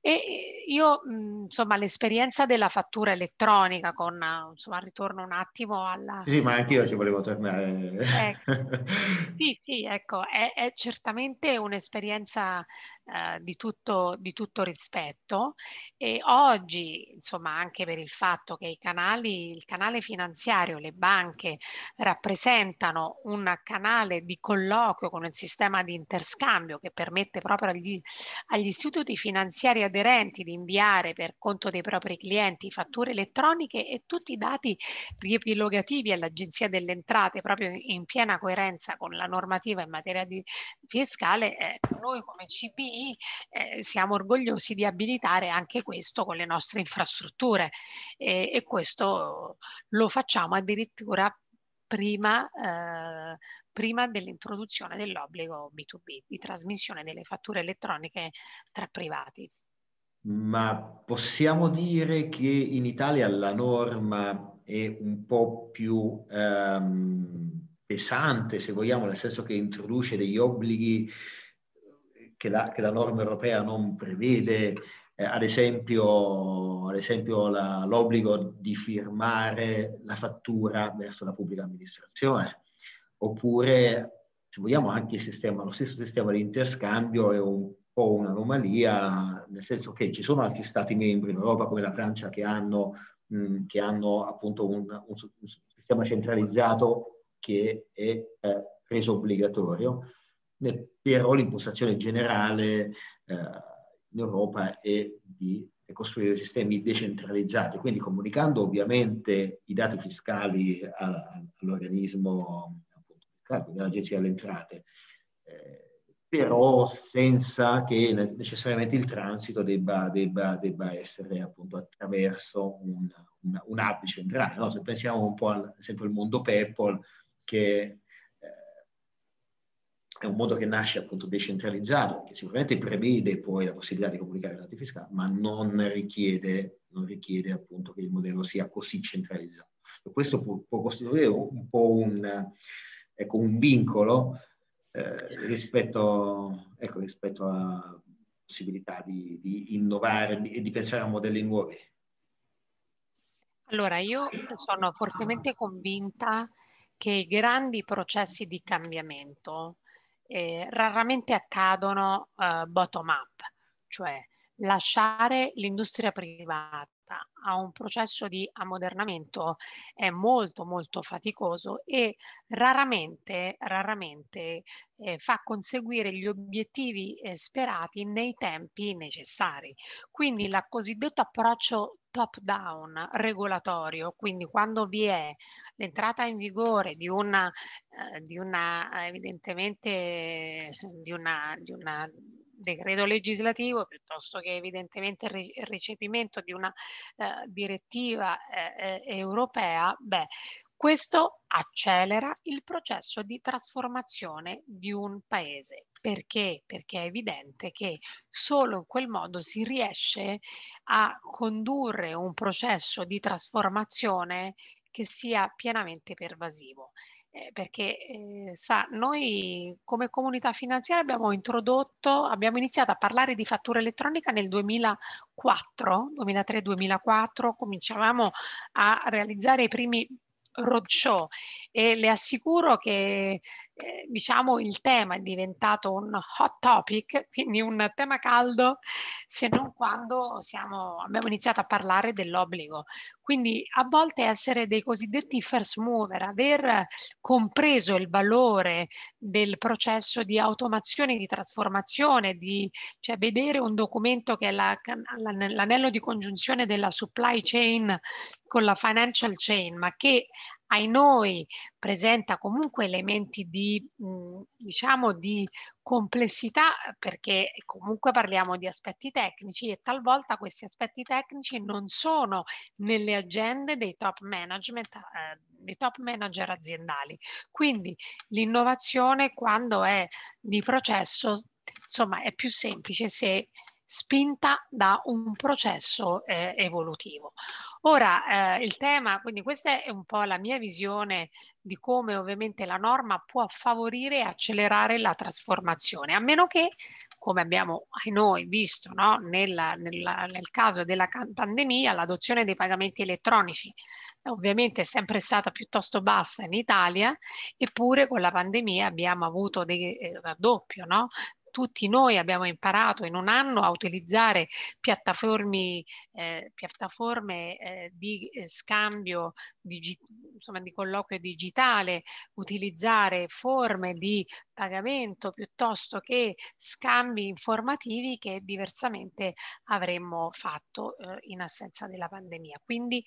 E io, mhmm, insomma, l'esperienza della fattura elettronica con, insomma, ritorno un attimo alla... Sì, ma anche io ci volevo tornare. Ecco. sì, sì, ecco, è, è certamente un'esperienza eh, di, tutto, di tutto rispetto e oggi insomma anche per il fatto che i canali, il canale finanziario, le banche rappresentano un canale di colloquio con un sistema di interscambio che permette proprio agli, agli istituti finanziari aderenti di inviare per conto dei propri clienti fatture elettroniche e tutti i dati riepilogativi all'Agenzia delle Entrate proprio in piena coerenza con la normativa in materia di fiscale, eh, noi come CBI eh, siamo orgogliosi di abilitare anche questo con le nostre infrastrutture e, e questo lo facciamo addirittura prima, eh, prima dell'introduzione dell'obbligo B2B di trasmissione delle fatture elettroniche tra privati. Ma possiamo dire che in Italia la norma è un po' più ehm, pesante, se vogliamo, nel senso che introduce degli obblighi che la, che la norma europea non prevede, eh, ad esempio, ad esempio la, l'obbligo di firmare la fattura verso la pubblica amministrazione, oppure se vogliamo anche il sistema, lo stesso sistema di interscambio è un po' un'anomalia, nel senso che ci sono altri stati membri in Europa come la Francia che hanno, mh, mm, che hanno appunto un, un, un, sistema centralizzato che è eh, reso obbligatorio, però l'impostazione generale eh, in Europa è di costruire sistemi decentralizzati, quindi comunicando ovviamente i dati fiscali all'organismo all'agenzia delle Entrate, eh, però senza che necessariamente il transito debba, debba, debba essere appunto attraverso un, un, un'app centrale. No? Se pensiamo un po' al, sempre al mondo PayPal, che è un modo che nasce appunto decentralizzato, che sicuramente prevede poi la possibilità di comunicare i dati fiscali, ma non richiede, non richiede appunto che il modello sia così centralizzato. E questo può, può, costituire un po' un, ecco, un vincolo eh, rispetto, ecco, rispetto, a possibilità di, di innovare e di pensare a modelli nuovi. Allora, io sono fortemente convinta che i grandi processi di cambiamento eh, raramente accadono eh, bottom up, cioè lasciare l'industria privata aperta a un processo di ammodernamento è molto molto faticoso e raramente, raramente eh, fa conseguire gli obiettivi eh, sperati nei tempi necessari. Quindi la cosiddetto approccio top down regolatorio, quindi quando vi è l'entrata in vigore di una, eh, di una evidentemente di una, di una decreto legislativo piuttosto che evidentemente il recepimento di una eh, direttiva eh, eh, europea, beh, questo accelera il processo di trasformazione di un paese. Perché? Perché è evidente che solo in quel modo si riesce a condurre un processo di trasformazione che sia pienamente pervasivo. Eh, perché eh, sa, noi come comunità finanziaria abbiamo introdotto, abbiamo iniziato a parlare di fattura elettronica nel 2004, 2003-2004, cominciavamo a realizzare i primi roadshow e le assicuro che eh, diciamo il tema è diventato un hot topic, quindi un tema caldo, se non quando siamo, abbiamo iniziato a parlare dell'obbligo. Quindi a volte essere dei cosiddetti first mover, aver compreso il valore del processo di automazione, di trasformazione, di, cioè vedere un documento che è la, l'anello di congiunzione della supply chain con la financial chain, ma che ai noi presenta comunque elementi di, mh, diciamo, di complessità perché comunque parliamo di aspetti tecnici e talvolta questi aspetti tecnici non sono nelle agende dei top management, eh, dei top manager aziendali. Quindi l'innovazione quando è di processo, insomma, è più semplice se spinta da un processo eh, evolutivo. Ora, eh, il tema, quindi questa è un po' la mia visione di come ovviamente la norma può favorire e accelerare la trasformazione, a meno che, come abbiamo noi visto no? nella, nella, nel caso della pandemia, l'adozione dei pagamenti elettronici eh, ovviamente è sempre stata piuttosto bassa in Italia, eppure con la pandemia abbiamo avuto dei eh, raddoppio no? tutti noi abbiamo imparato in un anno a utilizzare piattaforme, eh, piattaforme eh, di eh, scambio, digi- insomma di colloquio digitale, utilizzare forme di pagamento piuttosto che scambi informativi che diversamente avremmo fatto eh, in assenza della pandemia. Quindi,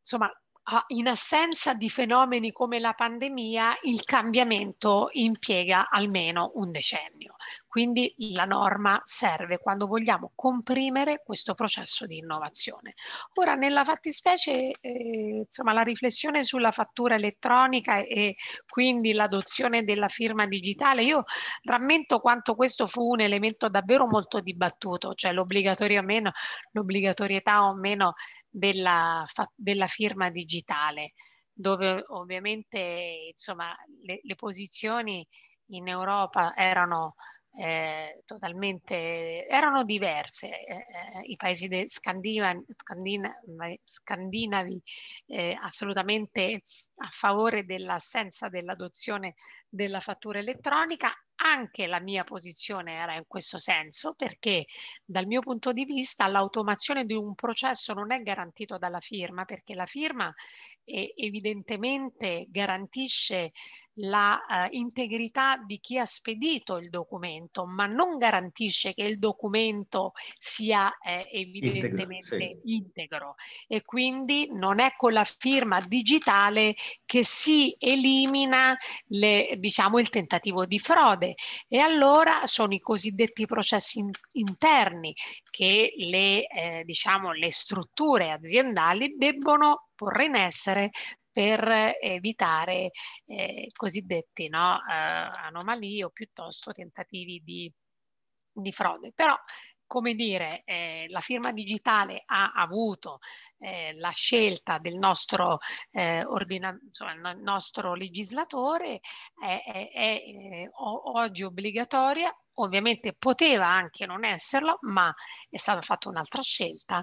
insomma, Ah, in assenza di fenomeni come la pandemia, il cambiamento impiega almeno un decennio. Quindi la norma serve quando vogliamo comprimere questo processo di innovazione. Ora, nella fattispecie, eh, insomma, la riflessione sulla fattura elettronica e quindi l'adozione della firma digitale, io rammento quanto questo fu un elemento davvero molto dibattuto, cioè l'obbligatorietà o meno della, della firma digitale, dove ovviamente insomma, le, le posizioni in Europa erano eh, totalmente erano diverse eh, eh i paesi scandinavi, scandinavi eh, assolutamente a favore dell'assenza dell'adozione della fattura elettronica anche la mia posizione era in questo senso perché dal mio punto di vista l'automazione di un processo non è garantito dalla firma perché la firma evidentemente garantisce la eh, integrità di chi ha spedito il documento, ma non garantisce che il documento sia eh, evidentemente integro, sì. integro, e quindi non è con la firma digitale che si elimina le, diciamo, il tentativo di frode e allora sono i cosiddetti processi in, interni che le, eh, diciamo, le strutture aziendali debbono porre in essere per evitare eh, cosiddetti no, eh, anomalie o piuttosto tentativi di, di frode. Però come dire, eh, la firma digitale ha avuto eh, la scelta del nostro, eh, ordina- insomma, il nostro legislatore, è, è, è, è eh, oggi obbligatoria, ovviamente poteva anche non esserlo, ma è stata fatta un'altra scelta.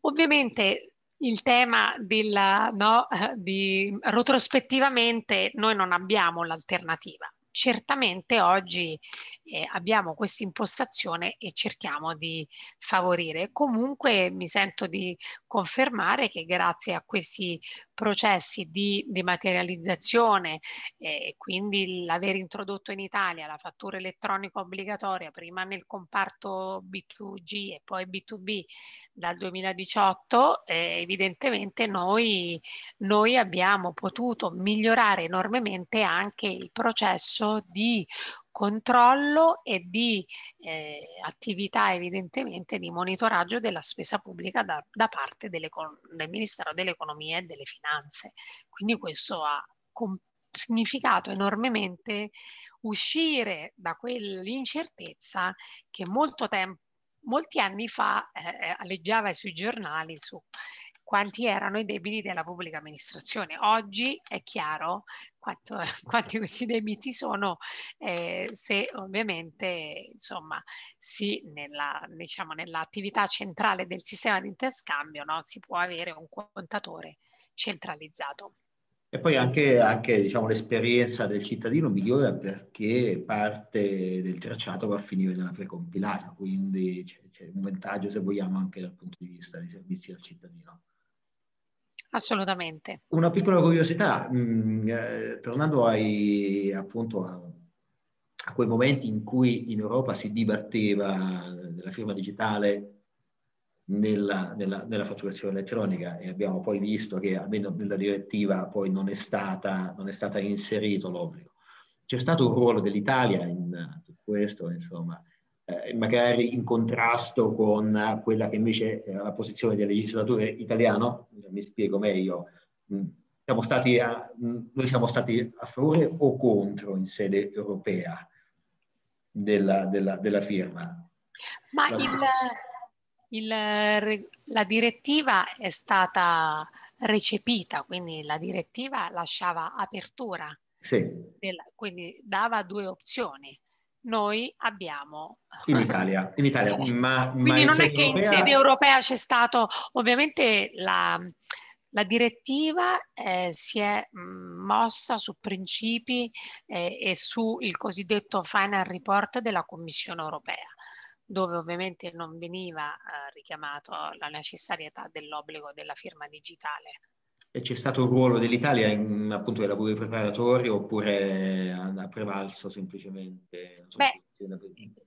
Ovviamente il tema della, no, di, retrospettivamente noi non abbiamo l'alternativa. Certamente oggi eh, abbiamo questa impostazione e cerchiamo di favorire. Comunque mi sento di confermare che grazie a questi processi di, dematerializzazione e eh, quindi l'aver introdotto in Italia la fattura elettronica obbligatoria prima nel comparto B2G e poi B2B dal 2018, eh, evidentemente noi, noi abbiamo potuto migliorare enormemente anche il processo di controllo e di eh, attività evidentemente di monitoraggio della spesa pubblica da, da parte del Ministero dell'Economia e delle Finanze. Quindi questo ha significato enormemente uscire da quell'incertezza che molto tempo molti anni fa eh, eh, alleggiava sui giornali su quanti erano i debiti della pubblica amministrazione. Oggi è chiaro quanto, quanti questi debiti sono, eh, se ovviamente insomma, si, nella, diciamo, nell'attività centrale del sistema di interscambio no, si può avere un contatore centralizzato. E poi anche, anche diciamo, l'esperienza del cittadino migliora perché parte del tracciato va a finire nella precompilata, quindi c'è, c'è un vantaggio se vogliamo anche dal punto di vista dei servizi al cittadino. Assolutamente. Una piccola curiosità, mh, mm, eh, tornando ai, appunto a, a, quei momenti in cui in Europa si dibatteva della firma digitale nella, nella, nella, fatturazione elettronica e abbiamo poi visto che almeno nella direttiva poi non è, stata, non è stata inserito l'obbligo. C'è stato un ruolo dell'Italia in tutto questo, insomma, eh, magari in contrasto con quella che invece era eh, la posizione del legislatore italiano, mi spiego meglio, mm, siamo stati a, mm, noi siamo stati a favore o contro in sede europea della, della, della firma? Ma il, il, la direttiva è stata recepita, quindi la direttiva lasciava apertura, sì. della, quindi dava due opzioni noi abbiamo. In Italia, in Italia. Eh, ma, Quindi ma non è che in sede europea c'è stato, ovviamente la, la direttiva eh, si è mm, mossa su principi eh, e sul cosiddetto final report della Commissione europea dove ovviamente non veniva eh, richiamato la necessarietà dell'obbligo della firma digitale e c'è stato un ruolo dell'Italia in appunto nei lavori preparatori oppure ha prevalso semplicemente? So Beh,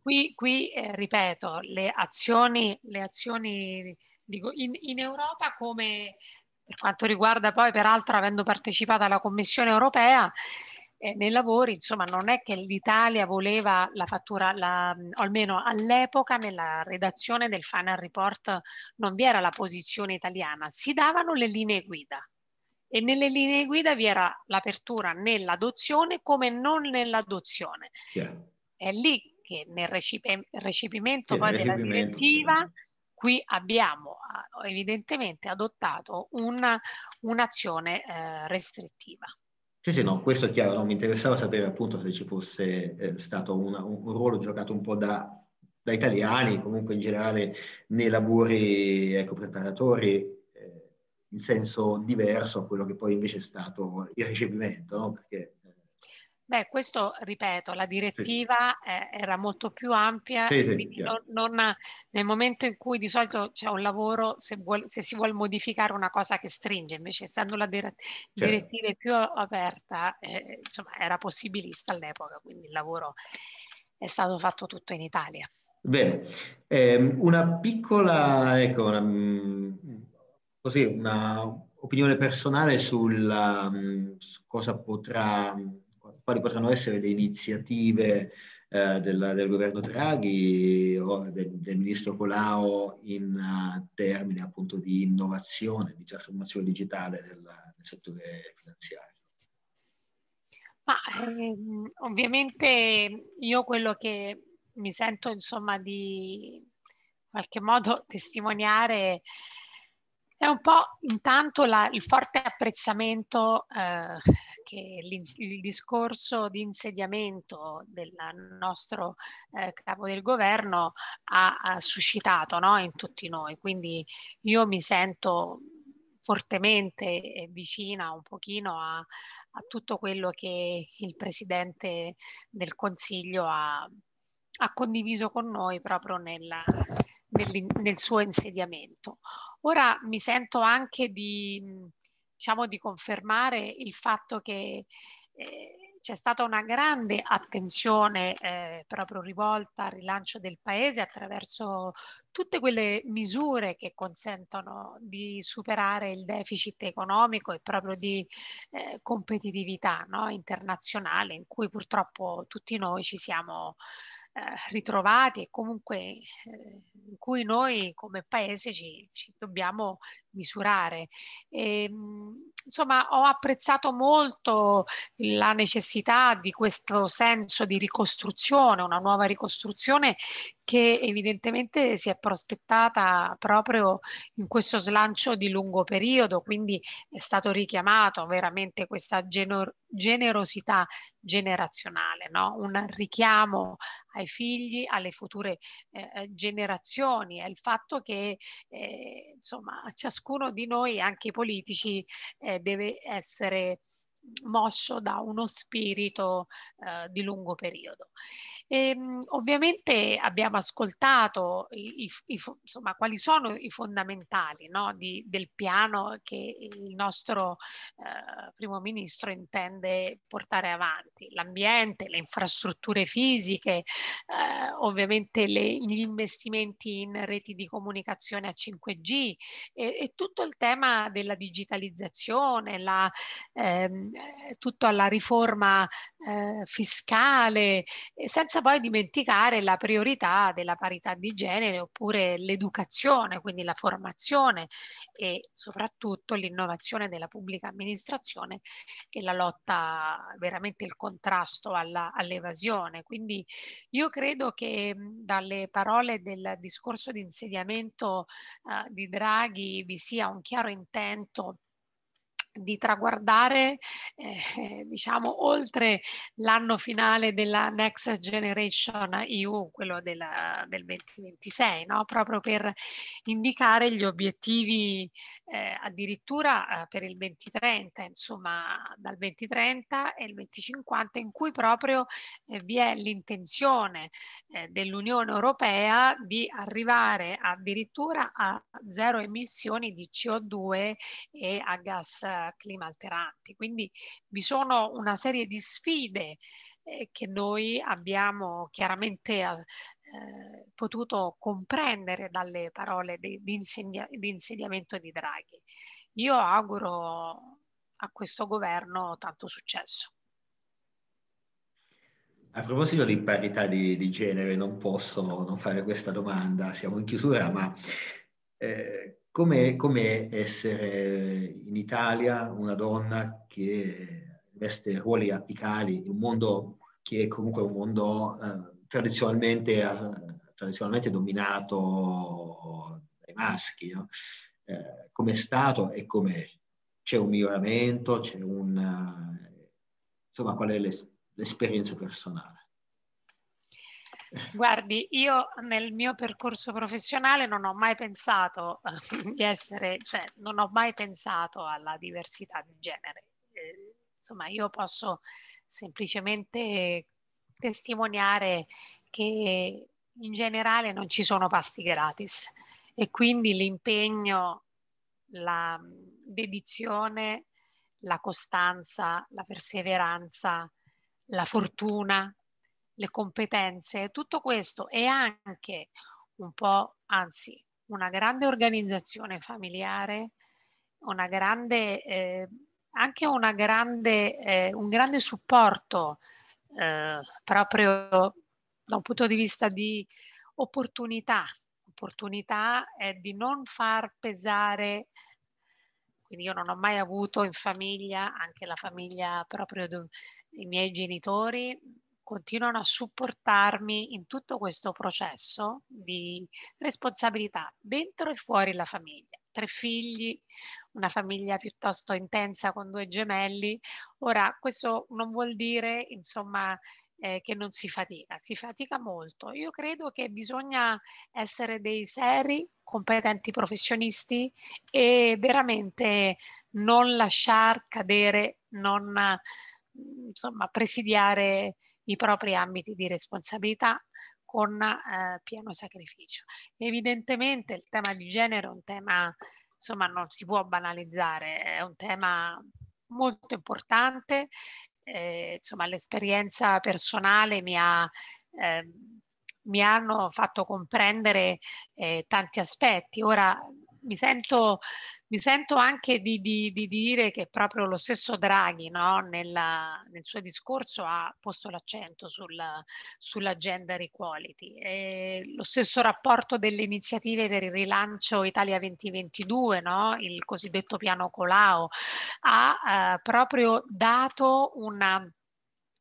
qui, qui eh, ripeto, le azioni, le azioni dico, in, in, Europa come per quanto riguarda poi peraltro avendo partecipato alla Commissione europea eh, nei lavori, insomma non è che l'Italia voleva la fattura, la, almeno all'epoca nella redazione del final report non vi era la posizione italiana, si davano le linee guida e nelle linee guida vi era l'apertura nell'adozione come non nell'adozione. Yeah. È lì che nel recip- recepimento yeah, poi della direttiva yeah. qui abbiamo evidentemente adottato una, un'azione eh, restrittiva. Sì, sì, no, questo è chiaro, no? mi interessava sapere appunto se ci fosse eh, stato una, un, un ruolo giocato un po' da da italiani, comunque in generale nei lavori ecco, preparatori in senso diverso a quello che poi invece è stato il ricepimento. no? Perché, eh, Beh, questo, ripeto, la direttiva sì. eh, era molto più ampia, sì, sì, non, non, nel momento in cui di solito c'è un lavoro, se, vuol, se, si vuole modificare una cosa che stringe, invece essendo la dire, certo. direttiva più aperta, eh, insomma, era possibilista all'epoca, quindi il lavoro è stato fatto tutto in Italia. Bene, eh, una piccola, ecco, una, mm, così opinione personale sulla, mm, su cosa potrà, quali potranno essere le iniziative eh, del, del, governo Draghi o del, del ministro Colau in uh, termini appunto di innovazione, di trasformazione digitale del, del settore finanziario? Ma ehm, ovviamente io quello che mi sento insomma di in qualche modo testimoniare è un po' intanto la, il forte apprezzamento eh, che il discorso di insediamento del nostro eh, capo del governo ha, ha suscitato no? in tutti noi. Quindi io mi sento fortemente vicina un pochino a, a tutto quello che il Presidente del Consiglio ha, ha condiviso con noi proprio nella, nel suo insediamento. Ora mi sento anche di, diciamo, di confermare il fatto che eh, c'è stata una grande attenzione eh, proprio rivolta al rilancio del paese attraverso tutte quelle misure che consentono di superare il deficit economico e proprio di eh, competitività no? internazionale in cui purtroppo tutti noi ci siamo eh, ritrovati e comunque eh, in cui noi come paese ci, ci dobbiamo misurare. E, ehm, insomma, ho apprezzato molto la necessità di questo senso di ricostruzione, una nuova ricostruzione che evidentemente si è prospettata proprio in questo slancio di lungo periodo, quindi è stato richiamato veramente questa gener generosità generazionale, no? un richiamo ai figli, alle future eh, generazioni, è il fatto che eh, insomma, ciascuno di noi, anche i politici, eh, deve essere mosso da uno spirito eh, di lungo periodo. E, ehm, ovviamente abbiamo ascoltato i, i, insomma, quali sono i fondamentali no, di, del piano che il nostro eh, primo ministro intende portare avanti, l'ambiente, le infrastrutture fisiche, eh, ovviamente le, gli investimenti in reti di comunicazione a 5G e, e tutto il tema della digitalizzazione, la, ehm, eh, tutto alla riforma eh, fiscale, eh, senza senza poi dimenticare la priorità della parità di genere oppure l'educazione, quindi la formazione e soprattutto l'innovazione della pubblica amministrazione e la lotta, veramente il contrasto alla, all'evasione. Quindi io credo che dalle parole del discorso di insediamento eh, di Draghi vi sia un chiaro intento di traguardare eh, diciamo oltre l'anno finale della Next Generation EU, quello della, del 2026, no? proprio per indicare gli obiettivi eh, addirittura eh, per il 2030, insomma dal 2030 e il 2050 in cui proprio eh, vi è l'intenzione eh, dell'Unione Europea di arrivare addirittura a zero emissioni di CO2 e a gas clima alteranti. Quindi vi sono una serie di sfide eh, che noi abbiamo chiaramente eh, potuto comprendere dalle parole di, di, insegna, di insediamento di Draghi. Io auguro a questo governo tanto successo. A proposito di parità di, di, genere, non posso non fare questa domanda, siamo in chiusura, ma eh, Com'è, mm. com'è essere in Italia una donna che veste ruoli apicali in un mondo che è comunque un mondo eh, tradizionalmente, eh, tradizionalmente, dominato dai maschi? No? Eh, com'è stato e com'è? C'è un miglioramento? C'è un, eh, insomma, qual è l'es- l'esperienza personale? Guardi, io nel mio percorso professionale non ho mai pensato eh, di essere, cioè non ho mai pensato alla diversità di genere. Eh, insomma, io posso semplicemente testimoniare che in generale non ci sono pasti gratis e quindi l'impegno, la mm, dedizione, la costanza, la perseveranza, la fortuna, le competenze, tutto questo è anche un po', anzi, una grande organizzazione familiare, una grande, eh, anche una grande, eh, un grande supporto eh, proprio da un punto di vista di opportunità. Opportunità è di non far pesare quindi io non ho mai avuto in famiglia, anche la famiglia proprio dei miei genitori, continuano a supportarmi in tutto questo processo di responsabilità dentro e fuori la famiglia. Tre figli, una famiglia piuttosto intensa con due gemelli. Ora, questo non vuol dire, insomma, eh, che non si fatica, si fatica molto. Io credo che bisogna essere dei seri, competenti professionisti e veramente non lasciar cadere, non insomma presidiare i propri ambiti di responsabilità con eh, pieno sacrificio. Evidentemente il tema di genere è un tema, insomma, non si può banalizzare, è un tema molto importante. Eh, insomma, l'esperienza personale mi ha eh, mi hanno fatto comprendere eh, tanti aspetti. Ora mi sento, mi sento anche di, di, di, dire che proprio lo stesso Draghi no, nella, nel suo discorso ha posto l'accento sulla, sulla gender equality. E lo stesso rapporto delle iniziative per il rilancio Italia 2022, no, il cosiddetto piano Colau, ha eh, proprio dato una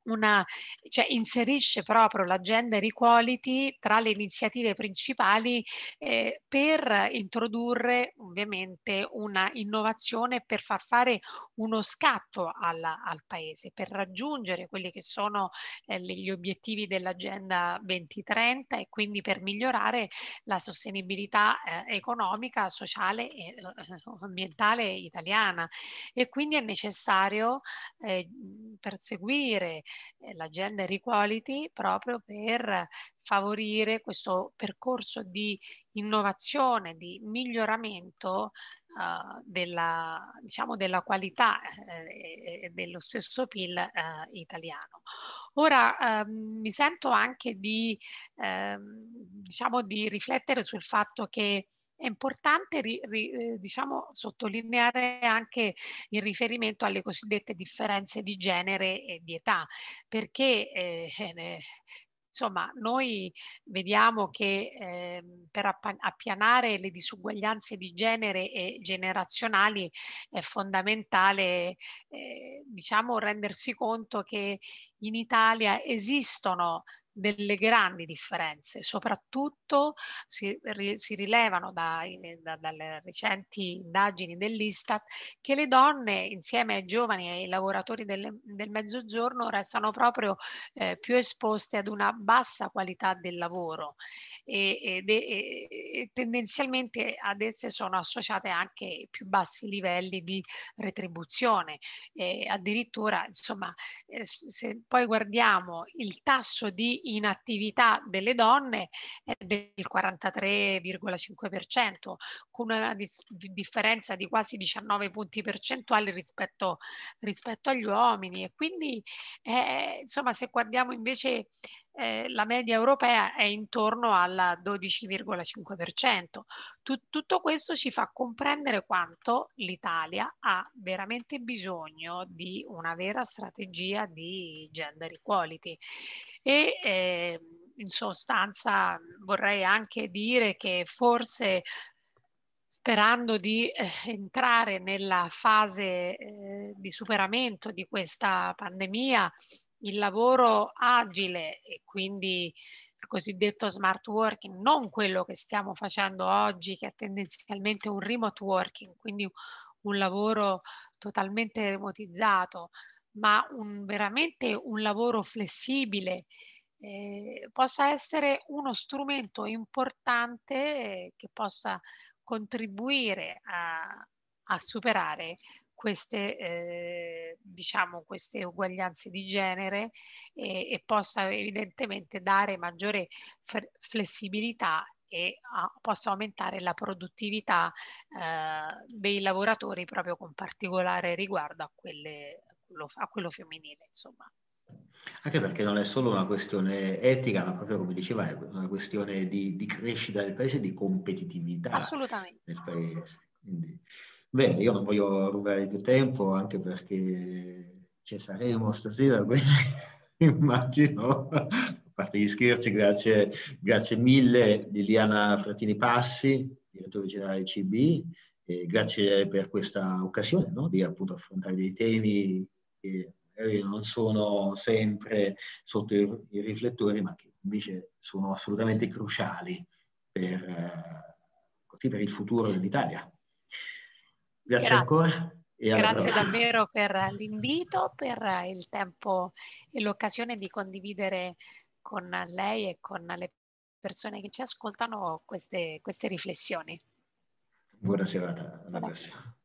una, cioè inserisce proprio la gender equality tra le iniziative principali eh, per introdurre ovviamente una innovazione per far fare uno scatto alla, al paese, per raggiungere quelli che sono eh, gli obiettivi dell'agenda 2030 e quindi per migliorare la sostenibilità eh, economica, sociale e eh, ambientale italiana. E quindi è necessario eh, perseguire eh, la gender equality proprio per favorire questo percorso di innovazione, di miglioramento uh, della, diciamo, della qualità eh, dello stesso PIL eh, italiano. Ora eh, mi sento anche di, ehm, diciamo, di riflettere sul fatto che è importante ri, ri, eh, diciamo, sottolineare anche il riferimento alle cosiddette differenze di genere e di età, perché eh, eh insomma, noi vediamo che eh, per appianare le disuguaglianze di genere e generazionali è fondamentale, eh, diciamo, rendersi conto che in Italia esistono delle grandi differenze, soprattutto si, si rilevano da, da, dalle recenti indagini dell'Istat che le donne insieme ai giovani e ai lavoratori del, del mezzogiorno restano proprio eh, più esposte ad una bassa qualità del lavoro e, e, e tendenzialmente ad esse sono associate anche più bassi livelli di retribuzione. Eh, addirittura, insomma, eh, se poi guardiamo il tasso di inattività delle donne è del 43,5%, con una dis- differenza di quasi 19 punti percentuali rispetto, rispetto agli uomini. E quindi, eh, insomma, se guardiamo invece eh, la media europea è intorno al 12,5%. Tut tutto questo ci fa comprendere quanto l'Italia ha veramente bisogno di una vera strategia di gender equality. E, eh, in sostanza vorrei anche dire che forse sperando di eh, entrare nella fase eh, di superamento di questa pandemia il lavoro agile e quindi il cosiddetto smart working, non quello che stiamo facendo oggi, che è tendenzialmente un remote working, quindi un lavoro totalmente remotizzato, ma un, veramente un lavoro flessibile, eh, possa essere uno strumento importante eh, che possa contribuire a, a superare queste, eh, diciamo, queste uguaglianze di genere e, eh, e possa evidentemente dare maggiore flessibilità e a, ah, possa aumentare la produttività eh, dei lavoratori proprio con particolare riguardo a, quelle, a quello femminile, insomma. Anche perché non è solo una questione etica, ma proprio come diceva, è una questione di, di crescita del paese di competitività Assolutamente. del paese. Assolutamente. Bene, io non voglio rubare più tempo anche perché ci saremo stasera, quindi immagino, a parte gli scherzi, grazie, grazie mille Liliana Frattini Passi, direttore generale CB, grazie per questa occasione no, di appunto affrontare dei temi che non sono sempre sotto i riflettori, ma che invece sono assolutamente cruciali per, eh, per il futuro dell'Italia. Grazie, grazie. ancora. Grazie davvero per l'invito, per il tempo e l'occasione di condividere con lei e con le persone che ci ascoltano queste, queste riflessioni. Buona serata, alla prossima.